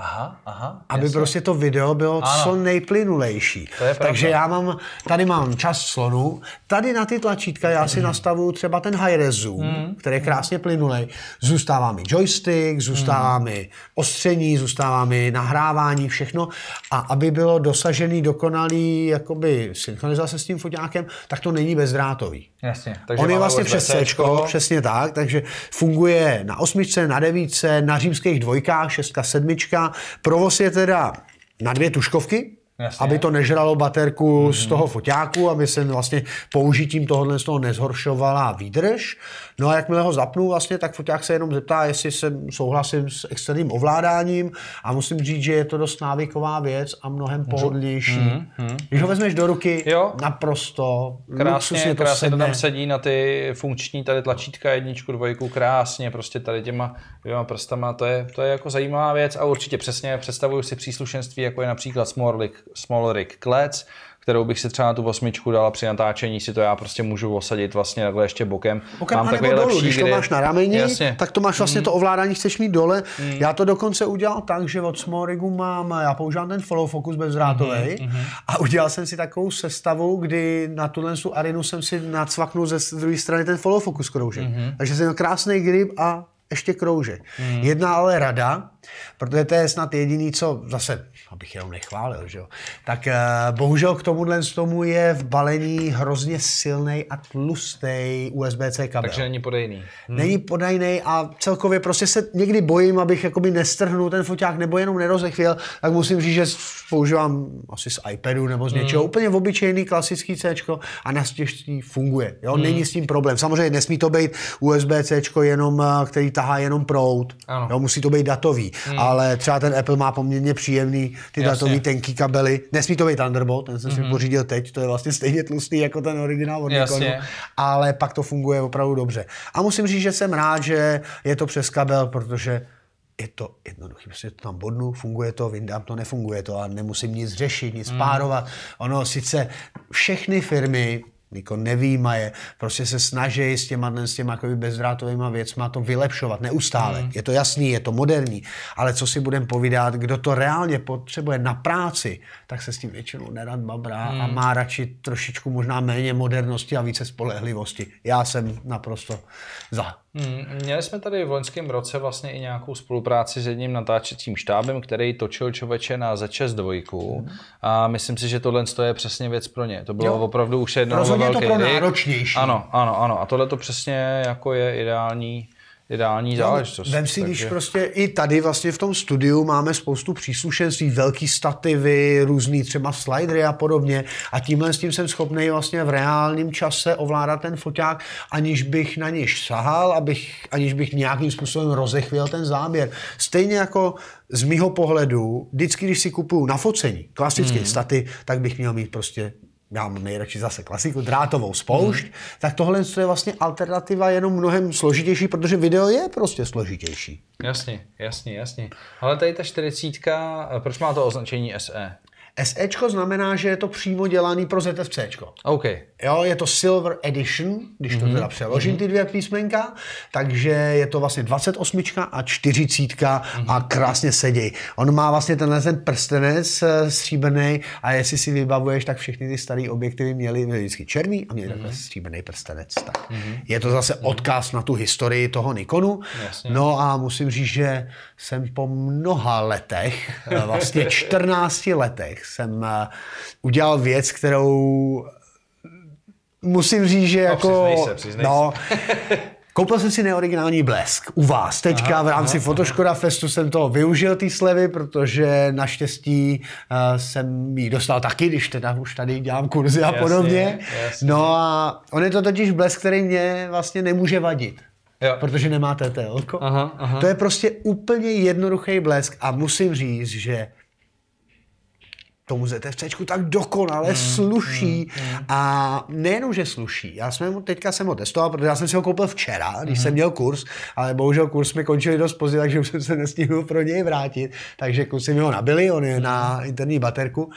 Aha, aha. Aby jasný. prostě to video bylo ano. co nejplynulejší. Takže já mám, tady mám čas slonu, tady na ty tlačítka já si mm. nastavuju třeba ten high res zoom, mm. který je krásně plynulej. Zůstává mi joystick, zůstává mm. mi ostření, zůstává mi nahrávání, všechno. A aby bylo dosažený dokonalý jakoby synchronizace s tím foťákem, tak to není bezdrátový. Jasně. Takže On je vlastně přes C, přesně tak, takže funguje na osmičce, na devíce, na římských dvojkách, šestka, sedmička, Provoz je teda na dvě tuškovky, Jasně. aby to nežralo baterku mm-hmm. z mhm. toho foťáku, aby se vlastně použitím tohohle z toho nezhoršovala výdrž. No a jakmile ho zapnu vlastně, tak foťák se jenom zeptá, jestli se souhlasím s externím ovládáním a musím říct, že je to dost návyková věc a mnohem mhm. pohodlnější. Mm-hmm. Když ho vezmeš do ruky, jo. naprosto krásně, to krásně to tam sedí na ty funkční tady tlačítka jedničku, dvojku, krásně, prostě tady těma dvěma prstama, to je, to je jako zajímavá věc a určitě přesně představuju si příslušenství, jako je například Smorlik, Small Rig Klec, kterou bych si třeba na tu osmičku dal při natáčení, si to já prostě můžu osadit vlastně takhle ještě bokem. bokem Mám takový dolů, lepší, když kdy... to máš na rameni, Jasně. tak to máš vlastně mm. to ovládání, chceš mít dole. Mm. Já to dokonce udělal tak, že od Smorigu mám, já používám ten follow focus bezdrátový mm. Mm-hmm, mm-hmm. a udělal jsem si takovou sestavu, kdy na tuhle tu arenu jsem si nacvaknul ze druhé strany ten follow focus kroužek. Mm. Takže jsem měl krásný grip a ještě kroužek. Mm. Jedna ale rada, Protože to je snad jediný, co zase, abych jenom nechválil, že jo, tak eh, bohužel k tomuhle z tomu je v balení hrozně silný a tlustý USB-C kabel. Takže není podajný. Hmm. Není podajný a celkově prostě se někdy bojím, abych jakoby nestrhnul ten foťák nebo jenom nerozechvěl, tak musím říct, že používám asi z iPadu nebo z něčeho. Hmm. Úplně obyčejný klasický C a naštěstí funguje. Jo? Hmm. Není s tím problém. Samozřejmě nesmí to být USB-C jenom, eh, který tahá jenom prout. Jo, musí to být datový hmm. ale třeba ten Apple má poměrně příjemný ty Jasně. datový tenký kabely. Nesmí to být Thunderbolt, ten jsem hmm. si pořídil teď, to je vlastně stejně tlustý jako ten originál od Nikonu, ale pak to funguje opravdu dobře. A musím říct, že jsem rád, že je to přes kabel, protože je to jednoduché. Prostě to tam bodnu, funguje to, vyndám to, nefunguje to a nemusím nic řešit, nic mm. párovat. Ono sice všechny firmy jako nevýma je, prostě se snaží s těma, s těma bezdrátovými věcma to vylepšovat neustále. Mm. Je to jasný, je to moderní, ale co si budem povídat, kdo to reálně potřebuje na práci, tak se s tím většinou nerad babrá mm. a hmm. má radši trošičku možná méně modernosti a více spolehlivosti. Já jsem naprosto za Hmm, měli jsme tady v loňském roce vlastně i nějakou spolupráci s jedním natáčecím štábem, který točil člověče na z dvojku, 2 hmm. a myslím si, že tohle je přesně věc pro ně. To bylo jo. opravdu už jednou velké. je to pro náročnější. Ano, ano, ano. A tohle to přesně jako je ideální ideální no, záležitost. Vem si, takže... když prostě i tady vlastně v tom studiu máme spoustu příslušenství, velký stativy, různý třeba slidery a podobně a tímhle s tím jsem schopný vlastně v reálném čase ovládat ten foťák, aniž bych na něj sahal, abych, aniž bych nějakým způsobem rozechvěl ten záběr. Stejně jako z mýho pohledu, vždycky, když si kupuju na focení klasické mm. staty, tak bych měl mít prostě já mám nejradši zase klasiku, drátovou spoušť, hmm. tak tohle je vlastně alternativa jenom mnohem složitější, protože video je prostě složitější. Jasně, jasně, jasně. Ale tady ta 40, eh, proč má to označení SE? SEčko znamená, že je to přímo dělaný pro ZFCčko. OK. Jo, je to Silver Edition, když to mm-hmm. teda přeložím mm-hmm. ty dvě písmenka, takže je to vlastně 28 a 40 mm-hmm. a krásně seděj. On má vlastně tenhle ten prstenec eh, stříbrný a jestli si vybavuješ, tak všechny ty staré objektivy měly vždycky černý a měly mm-hmm. takhle stříbrný prstenec. Tak. Mm-hmm. Je to zase mhm. odkaz mm-hmm. na tu historii toho Nikonu. Jasně. No a musím říct, že jsem po mnoha letech, eh, vlastně 14 letech, jsem eh, udělal věc, kterou musím říct, že no, jako... Přiznej se, přiznej no, se. Koupil jsem si neoriginální blesk u vás. Teďka aha, v rámci aha, Fotoškoda aha. Festu jsem to využil, ty slevy, protože naštěstí uh, jsem ji dostal taky, když teda už tady dělám kurzy a podobně. Jasně, jasně. No a on je to totiž blesk, který mě vlastně nemůže vadit. Jo. Protože nemá TTL. To je prostě úplně jednoduchý blesk a musím říct, že tomu ZFCčku tak dokonale mm, sluší. Mm, mm. A nejenom, že sluší, já jsem mu teďka jsem ho testoval, protože já jsem si ho koupil včera, když mm. jsem měl kurz, ale bohužel kurz mi končili dost pozdě, takže už jsem se nestihl pro něj vrátit, takže kluci mi ho nabili, on je mm. na interní baterku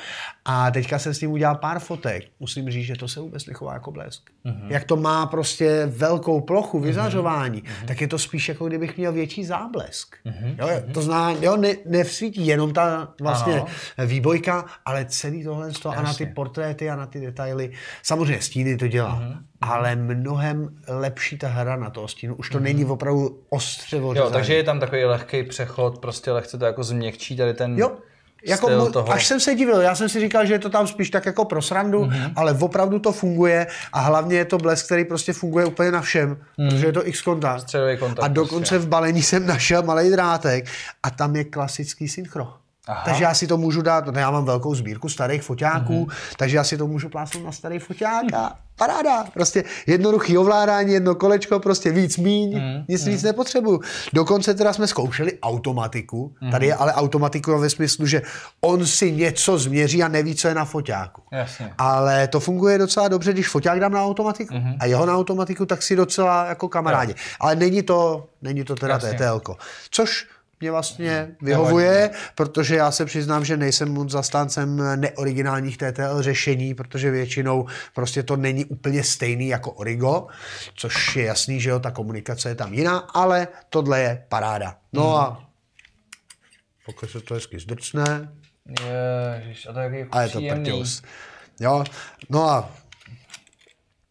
a teďka jsem s ním udělal pár fotek. Musím říct, že to se vůbec nechová jako blesk. Mm. Jak to má prostě velkou plochu mm-hmm. vyzařování, mm. tak je to spíš jako kdybych měl větší záblesk. Mm. Jo, to zná, jo, ne, nevsvítí jenom ta vlastně ano. výbojka, ale celý tohle z toho a na ty portréty a na ty detaily. Samozřejmě stíny to dělá, mm-hmm. ale mnohem lepší ta hra na toho stínu. Už to mm-hmm. není opravdu ostře Jo, takže je tam takový lehký přechod, prostě lehce to jako změkčí tady ten... Jo. Jako, toho. Až jsem se divil, já jsem si říkal, že je to tam spíš tak jako pro srandu, mm-hmm. ale opravdu to funguje a hlavně je to blesk, který prostě funguje úplně na všem, mm-hmm. protože je to x kontakt. A dokonce prostě. v balení jsem našel malý drátek a tam je klasický synchro. Aha. Takže já si to můžu dát, já mám velkou sbírku starých foťáků, mm-hmm. takže já si to můžu plásnout na starý a Paráda. Prostě jednoduchý ovládání, jedno kolečko, prostě víc míň, mm-hmm. nic víc mhm. nepotřebuju. Dokonce teda jsme zkoušeli automatiku. Mm-hmm. Tady je ale automatiku ve smyslu, že on si něco změří a neví, co je na foťáku. Jasně. Ale to funguje docela dobře, když foťák dám na automatiku mm-hmm. a jeho na automatiku, tak si docela jako kamarádi. Ale není to, není to teda TTL. Což mě vlastně hmm, vyhovuje, protože já se přiznám, že nejsem moc zastáncem neoriginálních TTL řešení, protože většinou prostě to není úplně stejný jako Origo, což je jasný, že jo, ta komunikace je tam jiná, ale tohle je paráda. No hmm. a pokud se to hezky zdrcne. Ježiš, a to je, a je to prťous. Jo, no a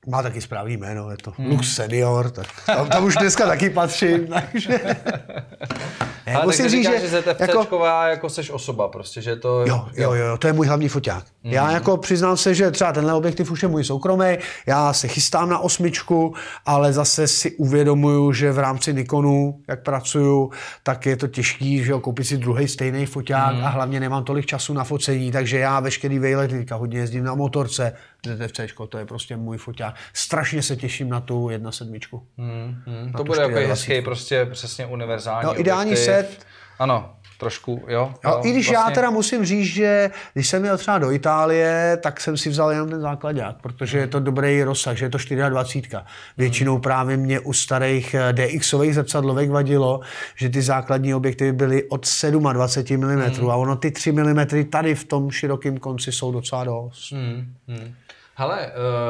má taky správný jméno, je to hmm. Lux Senior, tak tam, tam už dneska taky patřím. Takže... Ne, Ale jako musím říct, že, že jste jako, jako seš osoba, prostě, že to... Jo, jo, jo, to je můj hlavní foťák. Mm. Já mhm. jako přiznám se, že třeba tenhle objektiv už je můj soukromý, já se chystám na osmičku, ale zase si uvědomuju, že v rámci Nikonu, jak pracuju, tak je to těžký, že jo, koupit si druhý stejný foťák mm. a hlavně nemám tolik času na focení, takže já veškerý vejlet hodně jezdím na motorce, ZTFC, to je prostě můj foťák. Strašně se těším na tu 1.7. Hmm, hmm. To bude jako hezký, prostě přesně univerzální. No, ideální objektiv. set. Ano, trošku, jo. No, no, I když vlastně... já teda musím říct, že když jsem jel třeba do Itálie, tak jsem si vzal jenom ten základňák, protože je to dobrý rozsah, že je to 24. Většinou právě mě u starých eh, DXových zrcadlovek vadilo, že ty základní objektivy byly od 27 mm hmm. a ono ty 3 mm tady v tom širokém konci jsou docela dost. Hmm. Hmm. Hele,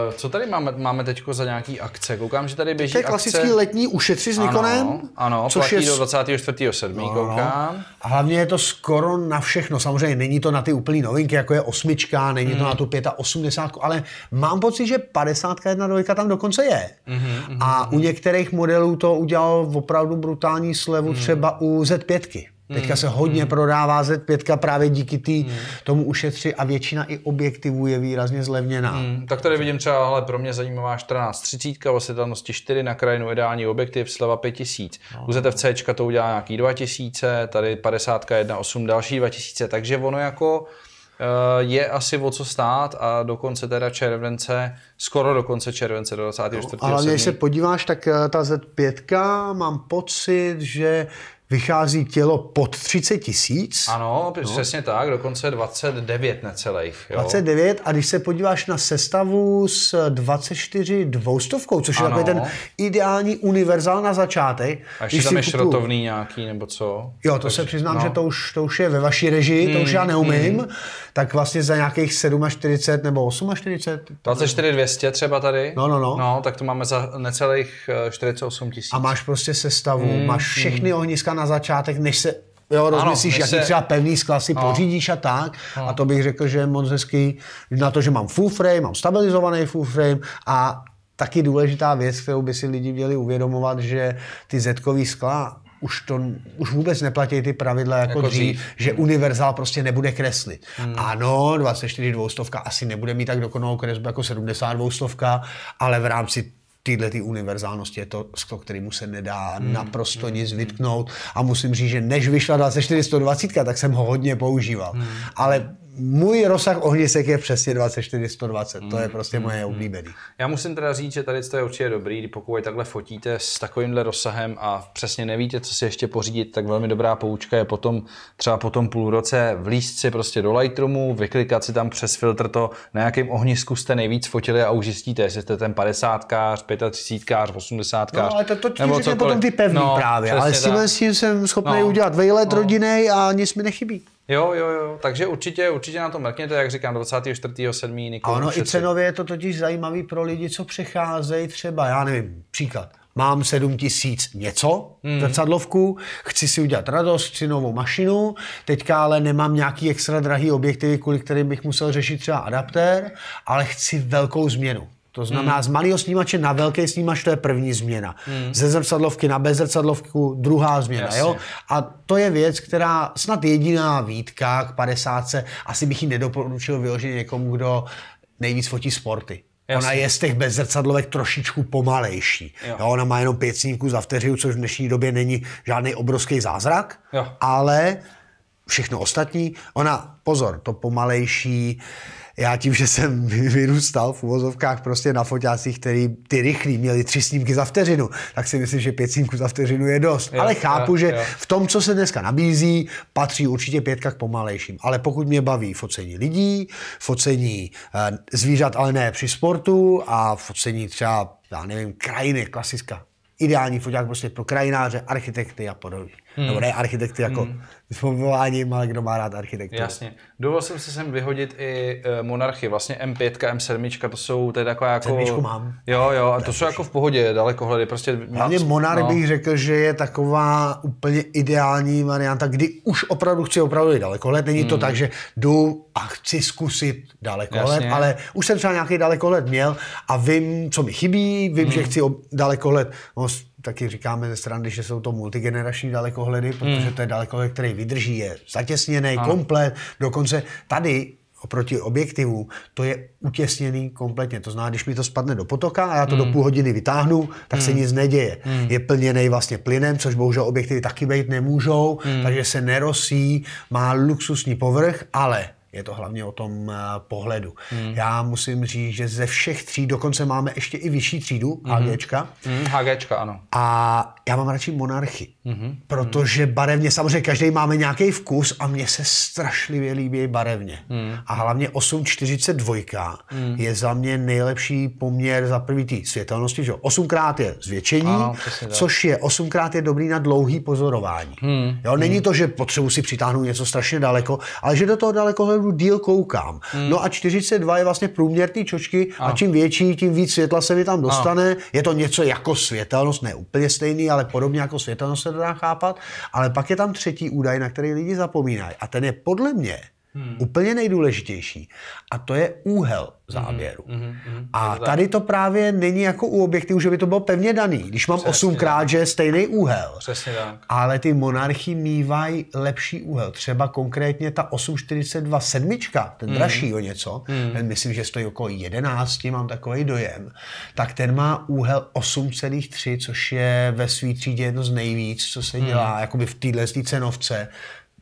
uh, co tady máme, máme teď za nějaký akce? Koukám, že tady běží To je klasický akce... letní ušetři s Nikonem. Ano, ano což platí je... do 24.7. No, no, koukám. No. A hlavně je to skoro na všechno. Samozřejmě není to na ty úplné novinky, jako je osmička, není hmm. to mhm. na tu 85, ale mám pocit, že 51 dvojka tam dokonce je. hmm a hmm u mhm. některých modelů to udělal opravdu brutální slevu hmm. třeba u Z5. Hmm. Teďka se hodně hmm. prodává Z5 právě díky tý, hmm. tomu ušetři a většina i objektivů je výrazně zlevněná. Hmm. Tak tady vidím třeba, ale pro mě zajímavá 1430, osvětlenosti 4 na krajinu, no ideální objektiv, sleva 5000. No. U ZFC to udělá nějaký 2000, tady 1, 8, další 2000, takže ono jako eh, je asi o co stát a dokonce teda července, skoro do konce července, do 24. No, ale když se podíváš, tak eh, ta Z5, mám pocit, že vychází tělo pod 30 tisíc. Ano, no. přesně tak, dokonce 29 necelých. Jo. 29 a když se podíváš na sestavu s 24 dvoustovkou, což ano. je takový ten ideální univerzál na začátek. A ještě když tam je kupu... šrotovný nějaký nebo co? Jo, to Takže, se přiznám, no. že to už, to už je ve vaší režii, hmm, to už já mm-hmm. neumím. Hmm. Tak vlastně za nějakých 47 nebo 48? 24 200 třeba tady. No, no, no. No, tak to máme za necelých 48 eh, tisíc. A máš prostě sestavu, hmm, máš všechny hmm. ohniska na na začátek, než se Jo, rozmyslíš, ano, jaký se... třeba pevný sklasy ano. pořídíš a tak. Ano. A to bych řekl, že je moc hezký na to, že mám full frame, mám stabilizovaný full frame a taky důležitá věc, kterou by si lidi měli uvědomovat, že ty z skla už, to, už vůbec neplatí ty pravidla jako, jako dřív, dřív, že univerzál prostě nebude kreslit. Hmm. Ano, 24 dvoustovka asi nebude mít tak dokonalou kresbu jako 70 dvoustovka, ale v rámci téhle ty univerzálnosti je to, sklo, kterému se nedá hmm. naprosto hmm. nic hmm. vytknout. A musím říct, že než vyšla 24120, tak jsem ho hodně používal. Hmm. Ale můj rozsah ohnisek je přesně 24 120. Mm, to je mm-hmm. prostě mm, moje oblíbený. Mm-hmm. Já musím teda říct, že tady to je určitě dobrý, pokud takhle fotíte s takovýmhle rozsahem a přesně nevíte, co si ještě pořídit, tak velmi dobrá poučka je potom třeba po tom půl roce vlíst si prostě do Lightroomu, vyklikat si tam přes filtr to, na jakém ohnisku jste nejvíc fotili a už zjistíte, jestli jste ten 50 kář, 35 kář, 80 kář. No, ale to, to ti nebo potom ty pevný no, právě, ale s tím jsem schopný no, udělat vejlet no. rodinej a nic mi nechybí. Jo, jo, jo. Takže určitě, určitě na to mrkněte, jak říkám, 24.7. Nikomu ano, i cenově je to totiž zajímavý pro lidi, co přecházejí třeba, já nevím, příklad. Mám 7 tisíc něco hmm. zrcadlovku, chci si udělat radost, chci novou mašinu, teďka ale nemám nějaký extra drahý objektivy, kvůli kterým bych musel řešit třeba adaptér, ale chci velkou změnu. To znamená, hmm. z malého snímače na velký snímač to je první změna. Hmm. Ze zrcadlovky na bezrcadlovku druhá změna. Jo? A to je věc, která snad jediná výtka k 50. Asi bych ji nedoporučil vyložit někomu, kdo nejvíc fotí sporty. Jasně. Ona je z těch bezrcadlovek trošičku pomalejší. Jo. Jo, ona má jenom pět snímků za vteřinu, což v dnešní době není žádný obrovský zázrak, jo. ale všechno ostatní, ona, pozor, to pomalejší, já tím, že jsem vyrůstal v uvozovkách prostě na foťácích, který ty rychlí měli tři snímky za vteřinu, tak si myslím, že pět snímků za vteřinu je dost. Jo, Ale chápu, jo, že jo. v tom, co se dneska nabízí, patří určitě pětka k pomalejším. Ale pokud mě baví focení lidí, focení eh, zvířat, ale ne při sportu a focení třeba, já nevím, krajiny, klasická. Ideální foťák prostě pro krajináře, architekty a podobně. Hmm. Nebo ne architekty, jako hmm. s povoláním, ale kdo má rád architekturu. Jasně. Dovolil jsem se sem vyhodit i eh, monarchy, vlastně M5, M7, to jsou tady taková jako... mám. Jo, jo, a to jsou jako v pohodě, daleko hledy, prostě... Hlavně no. Monarch no. bych řekl, že je taková úplně ideální varianta, kdy už opravdu chci opravdu dalekohled. Není hmm. to tak, že jdu a chci zkusit dalekohled, Jasně. ale už jsem třeba nějaký dalekohled měl a vím, co mi chybí, vím, hmm. že chci dalekohled no, taky říkáme ze strany, že jsou to multigenerační dalekohledy, protože hmm. to je dalekohled, který vydrží, je zatěsněný, ano. komplet, dokonce tady oproti objektivu, to je utěsněný kompletně. To znamená, když mi to spadne do potoka a já to mm. do hmm. půl hodiny vytáhnu, tak mm. se hmm. nic neděje. Mm. Je plněný vlastně plynem, což bohužel objektivy taky být nemůžou, mm. takže se nerosí, má luxusní povrch, ale je to hlavně o tom eh, pohledu. Hmm. Já musím říct, že ze všech tří, dokonce máme ještě i vyšší třídu, hmm. HGčka. Hmm, HGčka, ano. A já mám radši monarchy, hmm. hmm. protože barevně, samozřejmě každý máme nějaký vkus a mně se strašlivě líbí barevně. Hmm. A hlavně 8,42 hmm. je za mě nejlepší poměr za první tý světelnosti, že 8 krát je zvětšení, ano, což je 8 krát je dobrý na dlouhý pozorování. Hmm. Jo, není hmm. to, že potřebuji si přitáhnout něco strašně daleko, ale že do toho daleko opravdu díl koukám. Hmm. No a 42 je vlastně průměr té čočky a. a čím větší, tím víc světla se mi tam dostane. A. Je to něco jako světelnost, ne úplně stejný, ale podobně jako světelnost se to dá chápat. Ale pak je tam třetí údaj, na který lidi zapomínají. A ten je podle mě Hmm. Úplně nejdůležitější. A to je úhel hmm, záběru. Hmm, hmm, hmm. a tady to právě není jako u objektivu, že by to bylo pevně daný. Když mám osmkrát, že je stejný úhel. Přesně tak. Ale ty monarchy mývají lepší úhel. Třeba konkrétně ta 842 sedmička, ten hmm. dražší o něco, hmm. ten myslím, že stojí okolo 11, mám takový dojem, tak ten má úhel 8,3, což je ve svý třídě jedno z nejvíc, co se hmm. dělá hmm. jakoby v téhle cenovce.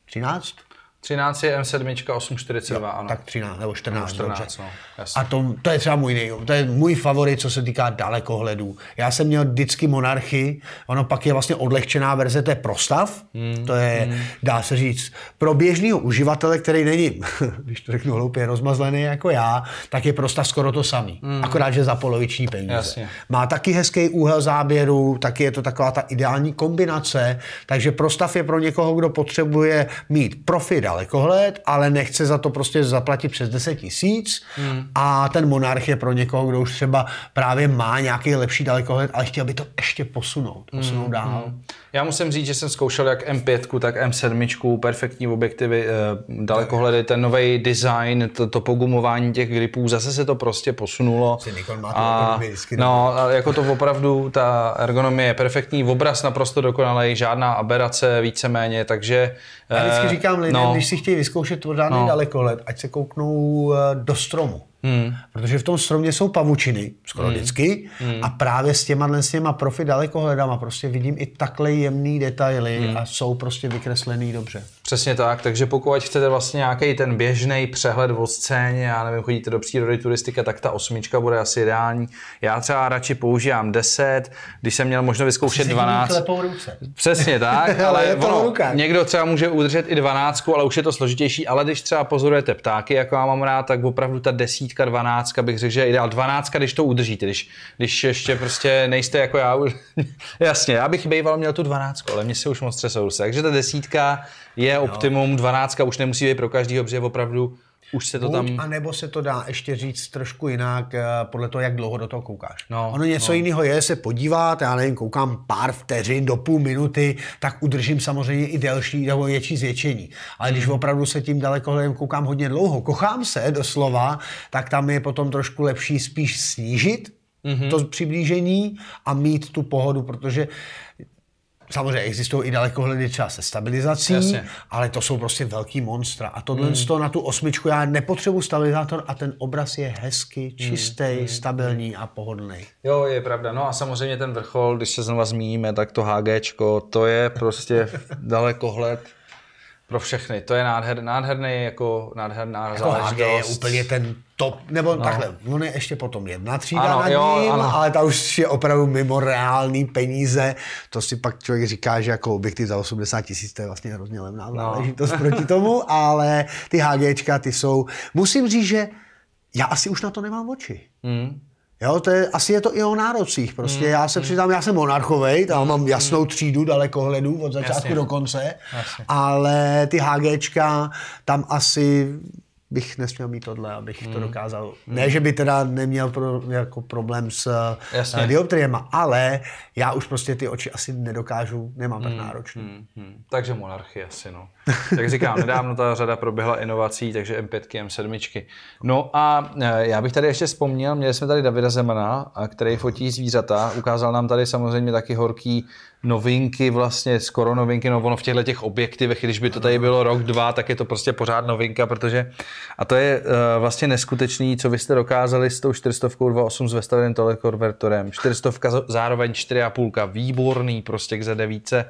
13? 13 je M7, 842, ano. Tak 13 nebo 14, nebo 14 dobře. No, A to, to je třeba můj nej, to je můj favorit, co se týká dalekohledů. Já jsem měl vždycky monarchy, ono pak je vlastně odlehčená verze to je prostav, hmm. to je, hmm. dá se říct, pro běžného uživatele, který není, když to řeknu hloupě, rozmazlený jako já, tak je prostav skoro to samý, hmm. akorát, že za poloviční peníze. Jasně. Má taky hezký úhel záběru, taky je to taková ta ideální kombinace, takže prostav je pro někoho, kdo potřebuje mít profit dalekohled, ale nechce za to prostě zaplatit přes 10 tisíc hmm. a ten monarch je pro někoho, kdo už třeba právě má nějaký lepší dalekohled, ale chtěl by to ještě posunout, hmm, posunout hmm. dál. Hmm. Já musím říct, že jsem zkoušel jak M5, tak M7, perfektní objektivy, eh, dalekohledy, ten nový design, to, to pogumování těch gripů, zase se to prostě posunulo. a, jako no, jako to opravdu, ta ergonomie je perfektní, obraz naprosto dokonalý, žádná aberace víceméně, takže... Já vždycky eh, říkám no. lidem, no, když si chtějí vyzkoušet tvrdá no. let, ať se kouknou eh, do stromu. Hmm. Protože v tom stromě jsou pavučiny, skoro hmm. vždycky, hmm. a právě s těma, s těma profi a prostě vidím i takhle jemný detaily hmm. a jsou prostě vykreslený dobře. Přesně tak, takže pokud chcete vlastně nějaký ten běžný přehled o scéně, já nevím, chodíte do přírody, turistika, tak ta osmička bude asi ideální. Já třeba radši používám 10, když jsem měl možno vyzkoušet 12. Přesně tak, ale ono, někdo třeba může udržet i 12, ale už je to složitější, ale když třeba pozorujete ptáky, jako já mám rád, tak opravdu ta desítka, 12, bych řekl, že je ideál. 12, když to udržíte, když, když ještě prostě nejste jako já. Jasně, já bych býval měl tu 12, ale mě se už moc třesou. Takže ta desítka je jo. optimum, 12 už nemusí být pro každého, protože opravdu už se to Buď, tam... A nebo se to dá ještě říct trošku jinak eh, podle toho, jak dlouho do toho koukáš. No, ono něco no. jiného je se podívat, já nevím, koukám pár vteřin do půl minuty, tak udržím samozřejmě i delší nebo větší zvětšení. Ale když hmm. opravdu se tím dalekohledem koukám hodně dlouho, kochám se doslova, tak tam je potom trošku lepší spíš snížit mm-hmm. to přiblížení a mít tu pohodu, protože Samozřejmě existují i daleko třeba se stabilizací, Jasně. ale to jsou prostě velký monstra. A tohle mm. to na tu osmičku já nepotřebuji stabilizátor a ten obraz je hezky, hmm. čistý, mm. stabilní a pohodlný. Jo, je pravda. No a samozřejmě ten vrchol, když se znova zmíníme, tak to HGčko, to je prostě dalekohled pro všechny. To je nádher, nádherný, jako nádherná jako záležitost. je úplně ten top, nebo no. takhle, on je ještě potom jedna třída ano, nad jo, ním, ano. ale ta už je opravdu mimo reální peníze. To si pak člověk říká, že jako objektiv za 80 tisíc, to je vlastně hrozně levná no. záležitost proti tomu, ale ty HGčka, ty jsou, musím říct, že já asi už na to nemám oči. Mm. Jo, to je, asi je to i o nárocích. Prostě mm, já se mm. přiznám, já jsem monarchovej, tam mm, mám hmm, jasnou mm. třídu dalekohledu od začátku Jasně. do konce, Jasně. ale ty HGčka tam asi bych nesměl mít tohle, abych hmm. to dokázal. Hmm. Ne, že by teda neměl pro, jako problém s eh, Jasně. dioptriema, ale já už prostě ty oči asi nedokážu, nemám tak hmm. náročný. Hmm. Hmm. Takže monarchie asi, no. Tak říkám, nedávno ta řada proběhla inovací, takže M5, M7. No a eh, já bych tady ještě vzpomněl, měli jsme tady Davida Zemana, který fotí zvířata, ukázal nám tady samozřejmě taky horký novinky vlastně, skoro novinky, no ono v těchto těch objektivech, když by to tady bylo rok, dva, tak je to prostě pořád novinka, protože a to je uh, vlastně neskutečný, co vy jste dokázali s tou 28 s vestaveným telekonvertorem, 400 zároveň 4,5, výborný prostě k Z9,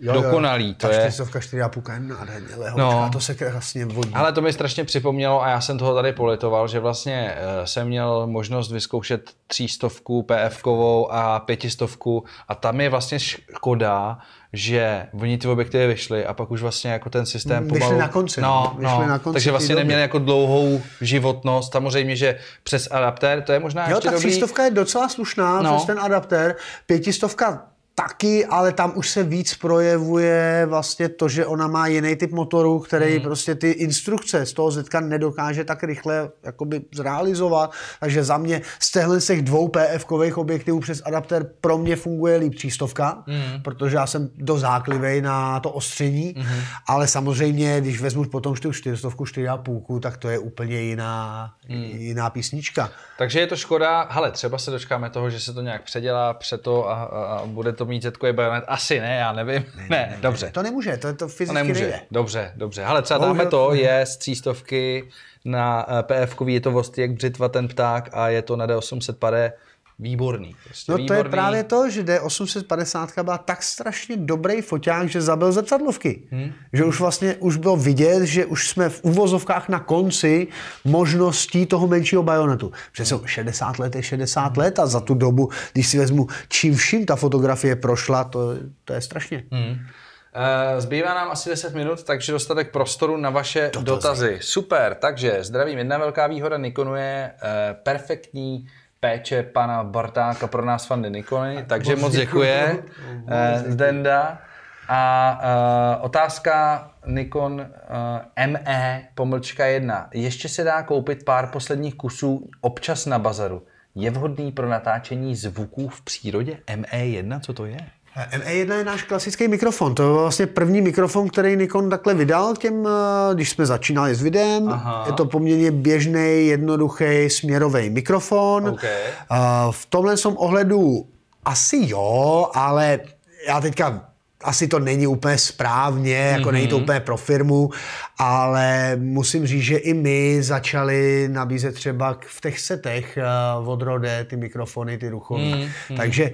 jo, dokonalý. Jo, to ta je... 4,5 na nádherně, ale no, to se krásně vlastně vodí. Ale to mi strašně připomnělo a já jsem toho tady politoval, že vlastně eh, jsem měl možnost vyzkoušet třístovku PF kovou a pětistovku a tam je vlastně škoda, že oni ty objektivy vyšly a pak už vlastně jako ten systém pomalu... Vyšly na konci. No, vyšly no, na konci takže vlastně neměli jako dlouhou životnost. Samozřejmě, že přes adaptér, to je možná jo, ještě ta dobrý... je docela slušná no. přes ten adaptér. Pětistovka Taky, ale tam už se víc projevuje vlastně to, že ona má jiný typ motoru, který hmm. prostě ty instrukce z toho Zetka nedokáže tak rychle jakoby zrealizovat. Takže za mě z těchto těch dvou PF-kových objektivů přes adapter pro mě funguje líp přístovka, hmm. protože já jsem do záklivej na to ostření, hmm. ale samozřejmě, když vezmu potom tu čtyřstovku, čtyři a půlku, tak to je úplně jiná, hmm. jiná písnička. Takže je to škoda, ale třeba se dočkáme toho, že se to nějak předělá, přeto a, a, a bude to to mít zetkový bajonet? Asi ne, já nevím. Ne, ne, ne, ne dobře. To nemůže, to, to fyzicky to nemůže. nejde. Dobře, dobře. Ale třeba dáme to, je z třístovky na eh, pf je to vostý jak břitva ten pták a je to na D850 výborný. Prostě no to je právě to, že D850 byla tak strašně dobrý foťák, že zabil zrcadlovky. Hmm. Že už vlastně už bylo vidět, že už jsme v uvozovkách na konci možností toho menšího bajonetu. Přece hmm. 60 let je 60 hmm. let a za tu dobu, když si vezmu, čím vším ta fotografie prošla, to, to je strašně. Hmm. Eh, zbývá nám asi 10 minut, takže dostatek prostoru na vaše dotazy. dotazy. Super, takže zdravím. Jedna velká výhoda Nikonu je eh, perfektní péče pana Bartáka pro nás fandy Nikony, takže moc děkuje, eh, Zdenda. A uh, otázka Nikon uh, eh, ME pomlčka 1. Ještě se dá koupit pár posledních kusů občas na bazaru. Je vhodný pro natáčení zvuků v přírodě? ME1, co to je? ME1 e je náš klasický mikrofon. To je vlastně první mikrofon, který Nikon takhle vydal těm, eh, když jsme začínali s videem. Aha. Je to poměrně běžný, jednoduchý, směrový mikrofon. Okay. Eh, v tomhle jsem ohledu asi jo, ale já teďka asi to není úplně správně, jako mm-hmm. není to úplně pro firmu, ale musím říct, že i my začali nabízet třeba v těch setech uh, od Rode ty mikrofony, ty ruchové. Mm-hmm. Mhm. Takže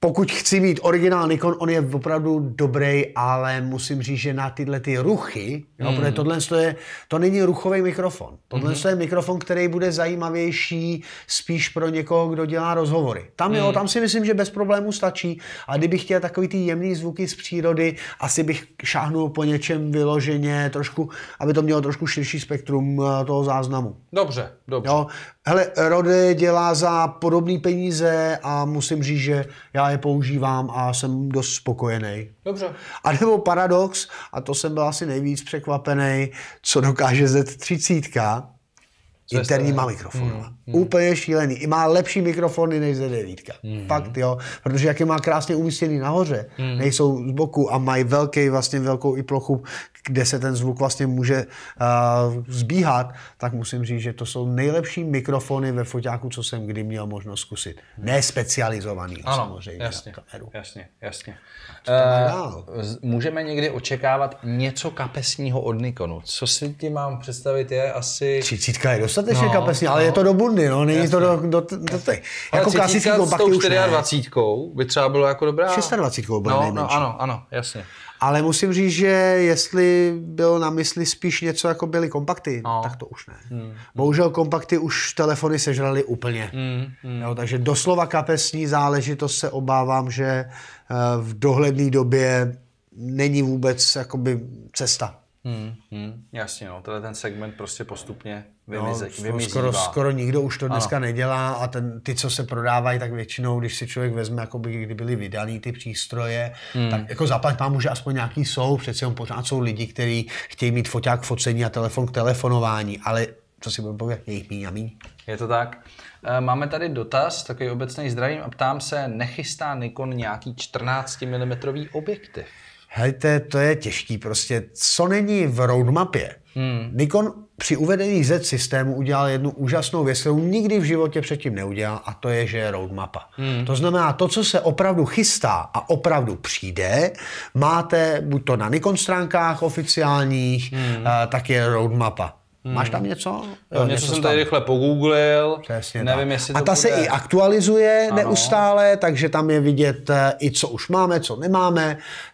pokud chci mít originál Nikon, on je opravdu dobrý, ale musím říct, že na tyhle ty ruchy, mm. jo, hmm. protože tohle je, to není ruchový mikrofon. Tohle mm je mikrofon, který bude zajímavější spíš pro někoho, kdo dělá rozhovory. Tam mm. jo, hmm. tam si myslím, že bez problémů stačí. A kdybych chtěl takový ty jemný zvuky z přírody, asi bych šáhnul po něčem vyloženě trošku, aby to mělo trošku širší spektrum eh, toho záznamu. Dobře, dobře. Jo, Hele, Rode dělá za podobné peníze a musím říct, že já je používám a jsem dost spokojený. Dobře. A nebo paradox, a to jsem byl asi nejvíc překvapený, co dokáže Z30, interníma mikrofonama. Hmm, hmm. Úplně šílený. I má lepší mikrofony než Z9. Hmm. Fakt jo, protože jak je má krásně umístěný nahoře, hmm. nejsou z boku a mají velký, vlastně velkou i plochu, kde se ten zvuk vlastně může uh, zbíhat, tak musím říct, že to jsou nejlepší mikrofony ve foťáku, co jsem kdy měl možnost zkusit. Ne specializovaný, ano, samozřejmě. Jasně, jasně, jasně. Uh, eh, můžeme někdy očekávat něco kapesního od Nikonu. Co si ti mám představit je asi... 30 je dost dostatečně no, kapesní, ale no. je to do bundy, no, není Jasně. to do, do, do těch. Jako klasický kompakt už 24 by třeba bylo jako dobrá. 26 byla no, no, ano, ano, jasně. Ale musím říct, že jestli bylo na mysli spíš něco, jako byly kompakty, no. tak to už ne. Hmm. Bohužel kompakty už telefony sežraly úplně. Hmm. Hmm. Jo, takže doslova kapesní záležitost se obávám, že eh, v dohledné době není vůbec jakoby cesta. Hmm, hmm, jasně, no, tohle ten segment prostě postupně vymizek, no, vymizí. skoro, skoro nikdo už to dneska ano. nedělá a ten, ty, co se prodávají, tak většinou, když si člověk vezme, jako by, kdy byly vydaný ty přístroje, hmm. tak jako zaplať mám, že aspoň nějaký jsou, přece jen pořád jsou lidi, kteří chtějí mít foták focení a telefon k telefonování, ale co si budeme povědět, jejich míň a míň. Je to tak. Eh, máme tady dotaz, takový obecný zdravím, a ptám se, nechystá Nikon nějaký 14 mm objektiv? Hejte, to je těžký prostě. Co není v roadmapě? Hmm. Nikon při uvedení Z systému udělal jednu úžasnou věc, kterou nikdy v životě předtím neudělal, a to je, že je roadmapa. Hmm. To znamená, to, co se opravdu chystá a opravdu přijde, máte buď to na Nikon stránkách oficiálních, hmm. Eh, tak je roadmapa. Hmm. Máš tam něco? Jo, něco, něco jsem tady rychle pogooglil, Přesně nevím, tak. jestli A ta bude... se i aktualizuje ano. neustále, takže tam je vidět eh, i co už máme, co nemáme,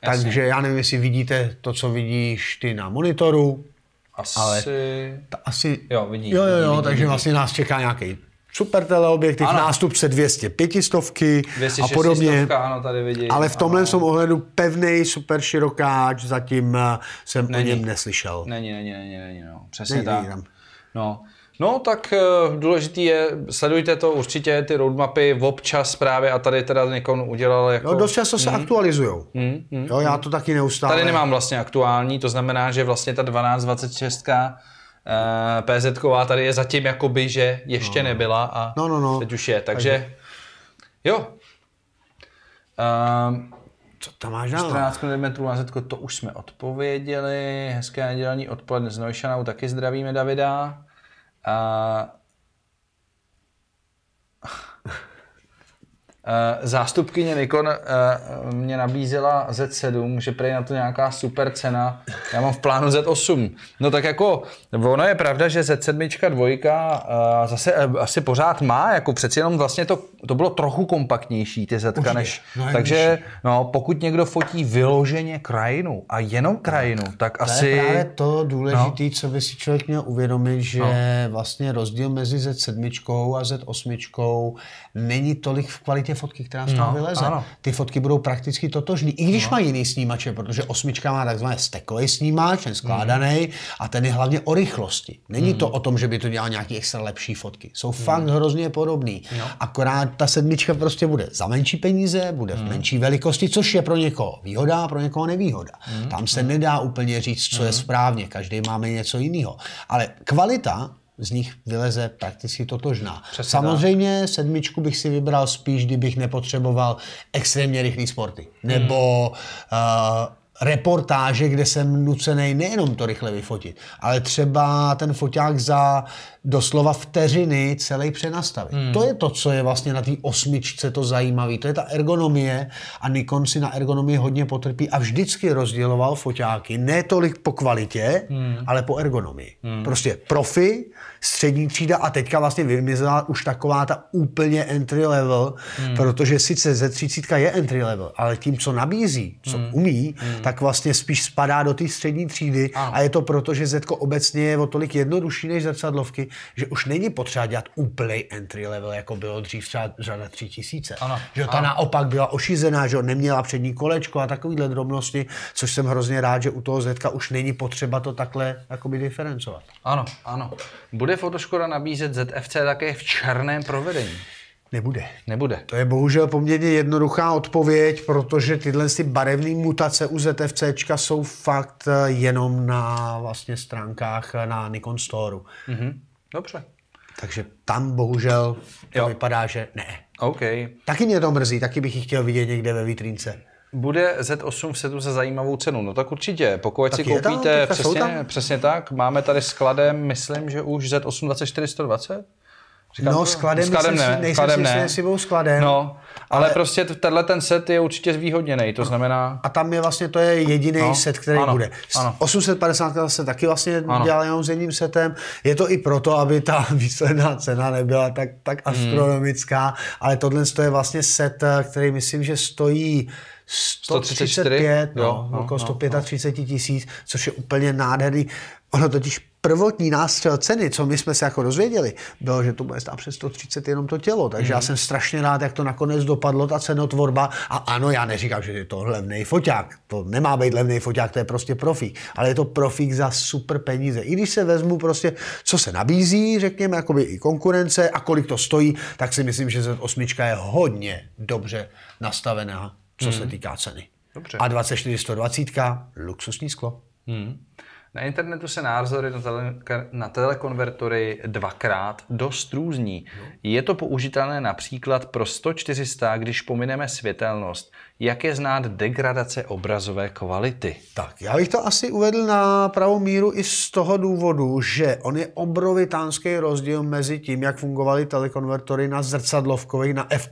Jasně. takže já nevím, jestli vidíte to, co vidíš ty na monitoru. Asi... Ale ta, asi... Jo, vidí. Jo, jo, jo, vidí, takže vidí. vlastně nás čeká nějaký super teleobjektiv, ano. nástupce 200 500 a podobně. Ano, tady vidím. Ale v tomhle ano. jsem ohledu pevný super širokáč, zatím eh, jsem není. o něm neslyšel. Není, není, není, není, no. přesně není, tak. Není no. No, tak eh, důležitý je, sledujte to určitě, ty roadmapy občas právě a tady teda Nikon udělal jako... No, dost často se mm. aktualizujou, Mm, mm, jo, já mhm. to taky neustále... Tady nemám vlastně aktuální, to znamená, že vlastně ta 1226 Eh, PZ tady je zatím jakoby, že ještě no. nebyla a no, no, no. teď už je. Takže, takže. jo. Um, co tam máš dál? 14 mm na zetko, to už jsme odpověděli. Hezké nedělní odpoledne s Nojšanou, taky zdravíme Davida. Uh, Eh, zástupkyně Nikon eh, mě nabízela Z7, že prej na to nějaká super cena. Já mám v plánu Z8. No tak jako, ono je pravda, že Z7 dvojka eh, zase asi pořád má, jako přeci jenom vlastně to, to bylo trochu kompaktnější ty Z, než... No, takže no, pokud někdo fotí vyloženě krajinu a jenom krajinu, tak tak asi... To je právě to důležité, no. co by si člověk měl uvědomit, že no. vlastně rozdíl mezi Z7 a Z8 není tolik v kvalitě fotky, která z no, toho no, vyleze. Ano. Ty fotky budou prakticky totožný, i když no. má jiný snímač, protože osmička má takzvaný stekový snímač, ten skládaný, mm. a ten je hlavně o rychlosti. Není mm. to mhm. o tom, že by to dělal nějaký extra lepší fotky. Jsou mm. fakt hrozně podobný. No. Akorát ta sedmička prostě bude za menší peníze, bude mm. v mhm. menší velikosti, což je pro někoho výhoda, pro někoho nevýhoda. Mm. Tam se mm. nedá úplně říct, co mm. je mhm. správně, každý máme něco jiného. Ale kvalita z nich vyleze prakticky totožná. Přesná. Samozřejmě sedmičku bych si vybral spíš, kdybych nepotřeboval extrémně rychlý sporty. Nebo hmm. uh, reportáže, kde jsem nucený nejenom to rychle vyfotit, ale třeba ten foťák za doslova vteřiny celý přenastavit. Hmm. To je to, co je vlastně na té osmičce to zajímavé. To je ta ergonomie a Nikon si na ergonomii hodně potrpí a vždycky rozděloval foťáky ne tolik po kvalitě, hmm. ale po ergonomii. Hmm. Prostě profi, střední třída a teďka vlastně vymizela už taková ta úplně entry level, hmm. protože sice ze 30 je entry level, ale tím, co nabízí, co hmm. umí, hmm. tak tak vlastně spíš spadá do té střední třídy ano. a je to proto, že Zetko obecně je o tolik jednodušší než zrcadlovky, že už není potřeba dělat úplný entry level, jako bylo dřív třeba řada tisíce. Ano. Že ta ano. naopak byla ošizená, že neměla přední kolečko a takovýhle drobnosti, což jsem hrozně rád, že u toho Zetka už není potřeba to takhle jakoby diferencovat. Ano, ano. Bude Fotoškoda nabízet ZFC také v černém provedení? Nebude. Nebude. To je bohužel poměrně jednoduchá odpověď, protože tyhle ty barevné mutace u ZFC jsou fakt eh, jenom na vlastně stránkách eh, na Nikon Store. Mhm. Dobře. Takže tam bohužel to jo. vypadá, že ne. OK. Taky mě to mrzí, taky bych ji chtěl vidět někde ve vitrínce. Bude Z8 v setu za zajímavou cenu. No tak určitě, pokud tak si koupíte, tam, přesně, přesně tak, máme tady skladem, myslím, že už Z8 2420. Říkám, no, skladem, skladem ne, nejsem skladem ne. si ne. skladem. No, ale, ale prostě tenhle ten set je určitě zvýhodněný, to no. znamená... A tam je vlastně, to je jediný no, set, který ano, bude. Ano. 850 se taky vlastně ano. dělá jenom s jedním setem. Je to i proto, aby ta výsledná cena nebyla tak, tak hmm. astronomická, hmm. ale tohle je vlastně set, který myslím, že stojí 135, 134, no, jo, no, okolo no, 135 no. tisíc, což je úplně nádherný. Ono totiž prvotní nástřel ceny, co my jsme se jako dozvěděli, bylo, že to bude stát přes 130 jenom to tělo. Takže mm. já mhm. jsem strašně rád, jak to nakonec dopadlo, ta cenotvorba. A ano, já neříkám, že je to levný foťák. To nemá být levný foťák, to je prostě profík. Ale je to profík za super peníze. I když se vezmu prostě, co se nabízí, řekněme, jakoby i konkurence a kolik to stojí, tak si myslím, že Z8 je hodně dobře nastavená, co mm. se mhm. týká ceny. Dobře. A 120, luxusní sklo. Mm. Na internetu se názory na, tele, na telekonvertory dvakrát dost různí. Je to použitelné například pro 100-400, když pomineme světelnost. Jak je znát degradace obrazové kvality? Tak, já bych to asi uvedl na pravou míru i z toho důvodu, že on je obrovitánský rozdíl mezi tím, jak fungovaly telekonvertory na zrcadlovkovém, na f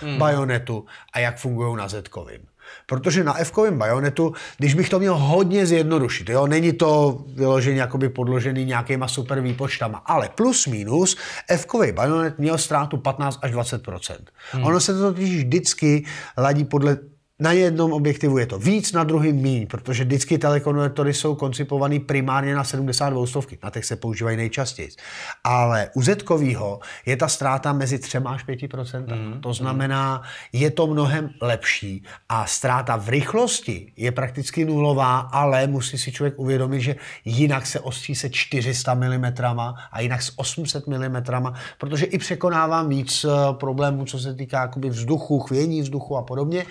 hmm. bajonetu a jak fungují na z -kovým. Protože na f bajonetu, když bych to měl hodně zjednodušit, jo, není to vyloženě jakoby podložený nějakýma super výpočtama, ale plus minus f bajonet měl ztrátu 15 až 20 hmm. Ono se to totiž vždycky ladí podle na jednom objektivu je to víc, na druhém míň, protože vždycky telekonvertory jsou koncipované primárně na 72 stovky, na těch se používají nejčastěji. Ale u z je ta ztráta mezi 3 až 5 mm. To znamená, je to mnohem lepší a ztráta v rychlosti je prakticky nulová, ale musí si člověk uvědomit, že jinak se ostří se 400 mm a jinak s 800 mm, protože i překonávám víc eh, problémů, co se týká vzduchu, chvění vzduchu a podobně.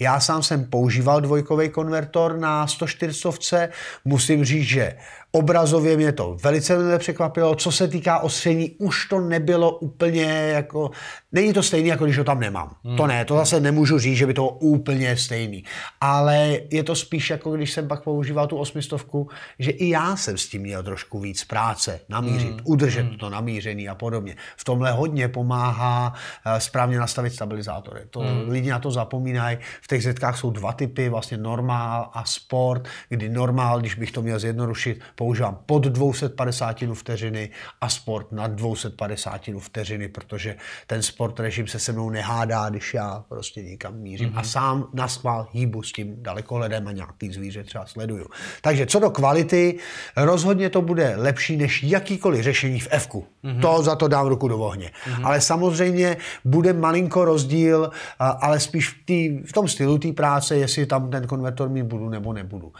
Já já sám jsem používal dvojkový konvertor na 140. Musím říct, že obrazově mě to velice mě překvapilo. Co se týká ostření, už to nebylo úplně jako... Není to stejný, jako když ho tam nemám. Hmm. To ne, to zase nemůžu říct, že by to bylo úplně stejný. Ale je to spíš jako když jsem pak používal tu osmistovku, že i já jsem s tím měl trošku víc práce. Namířit, hmm. udržet hmm. to namířený a podobně. V tomhle hodně pomáhá eh, správně nastavit stabilizátory. To hmm. lidi na to zapomínají. V té těch zetkách jsou dva typy, vlastně normál a sport, kdy normál, když bych to měl zjednodušit, používám pod 250 vteřiny a sport nad 250 vteřiny, protože ten sport režim se se mnou nehádá, když já prostě někam mířím mm-hmm. a mhm. sám na schvál hýbu s tím dalekohledem a nějaký zvíře třeba sleduju. Takže co do kvality, rozhodně to bude lepší než jakýkoliv řešení v f Mm-hmm. To za to dám ruku do ohně. Mm-hmm. Ale samozřejmě bude malinko rozdíl, ale spíš v, tý, v tom stylu, stylu té práce, jestli tam ten konvertor mít budu nebo nebudu.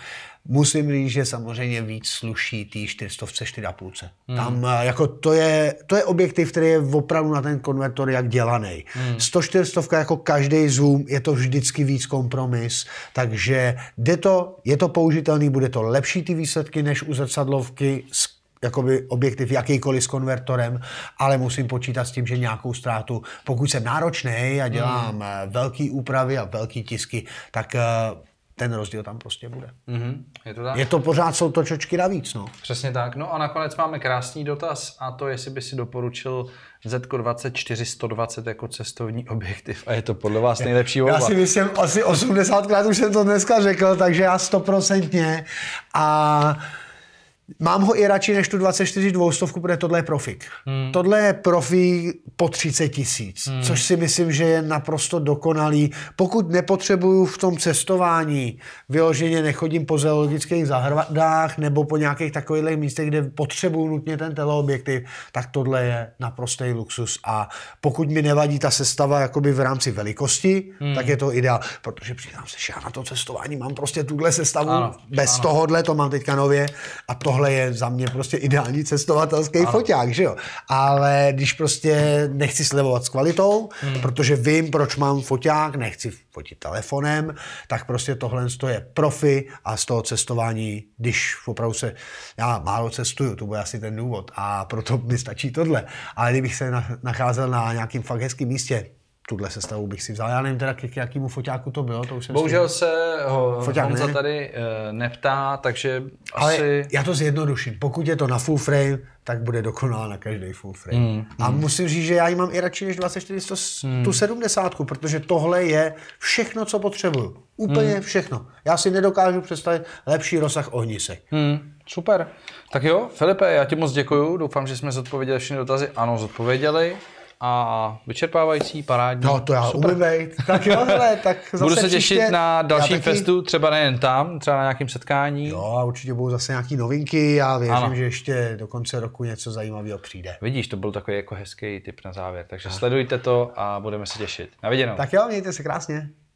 Musím říct, že samozřejmě víc sluší té 400 4,5. Hmm. Tam eh, jako to je, to je objektiv, který je opravdu na ten konvertor jak dělaný. Hmm. 140 jako každý zoom je to vždycky víc kompromis, takže jde to, je to použitelný, bude to lepší ty výsledky než u zrcadlovky s jakoby objektiv jakýkoliv s konvertorem, ale musím počítat s tím, že nějakou ztrátu, pokud jsem náročný a dělám mm. Eh, velké úpravy a velké tisky, tak eh, ten rozdíl tam prostě bude. Mm-hmm. Je to tak? Je to pořád, jsou to čočky navíc, no. Přesně tak. No a nakonec máme krásný dotaz a to, jestli by si doporučil Z24 120 jako cestovní objektiv a je to podle vás nejlepší volba. Já si myslím, asi 80krát už jsem to dneska řekl, takže já stoprocentně a Mám ho i radši než tu 24 dvoustovku, protože tohle je profik. Hmm. Tohle je profi po 30 tisíc, hmm. což si myslím, že je naprosto dokonalý. Pokud nepotřebuju v tom cestování, vyloženě nechodím po zoologických zahradách nebo po nějakých takových místech, kde potřebuju nutně ten teleobjektiv, tak tohle je naprostý luxus. A pokud mi nevadí ta sestava jakoby v rámci velikosti, hmm. tak je to ideál. Protože přiznám se, že já na to cestování mám prostě tuhle sestavu, ano, bez ano. tohohle, to mám teďka nově a tohle tohle je za mě prostě ideální cestovatelský ano. foťák, že jo. Ale když prostě nechci slevovat s kvalitou, hmm. protože vím, proč mám foťák, nechci fotit telefonem, tak prostě tohle je profi a z toho cestování, když opravdu se, já málo cestuju, to bude asi ten důvod a proto mi stačí tohle. Ale kdybych se nacházel na nějakým fakt hezkým místě, tuhle sestavu bych si vzal. Já nevím teda, k jakému foťáku to bylo. To už jsem Bohužel si... se eh, ho Foťák Honza ne? tady e, neptá, takže Ale asi... já to zjednoduším. Pokud je to na full frame, tak bude dokonalá na každý full frame. Mm, a hmm. musím říct, že já ji mám i radši než 24 100, mm. tu 70, protože tohle je všechno, co potřebuju. Úplně mm. všechno. Já si nedokážu představit lepší rozsah ohnise. Mm. Super. Tak jo, Filipe, já ti moc děkuju. Doufám, že jsme zodpověděli všechny dotazy. Ano, zodpověděli a vyčerpávající, parádní. No to já super. umím Tak jo, hele, tak zase Budu se příště. těšit na dalším taky... festu, třeba nejen tam, třeba na nějakém setkání. Jo a určitě budou zase nějaký novinky, a věřím, ano. že ještě do konce roku něco zajímavého přijde. Vidíš, to byl takový jako hezký tip na závěr, takže sledujte to a budeme se těšit. Na viděnou. Tak jo, mějte se krásně.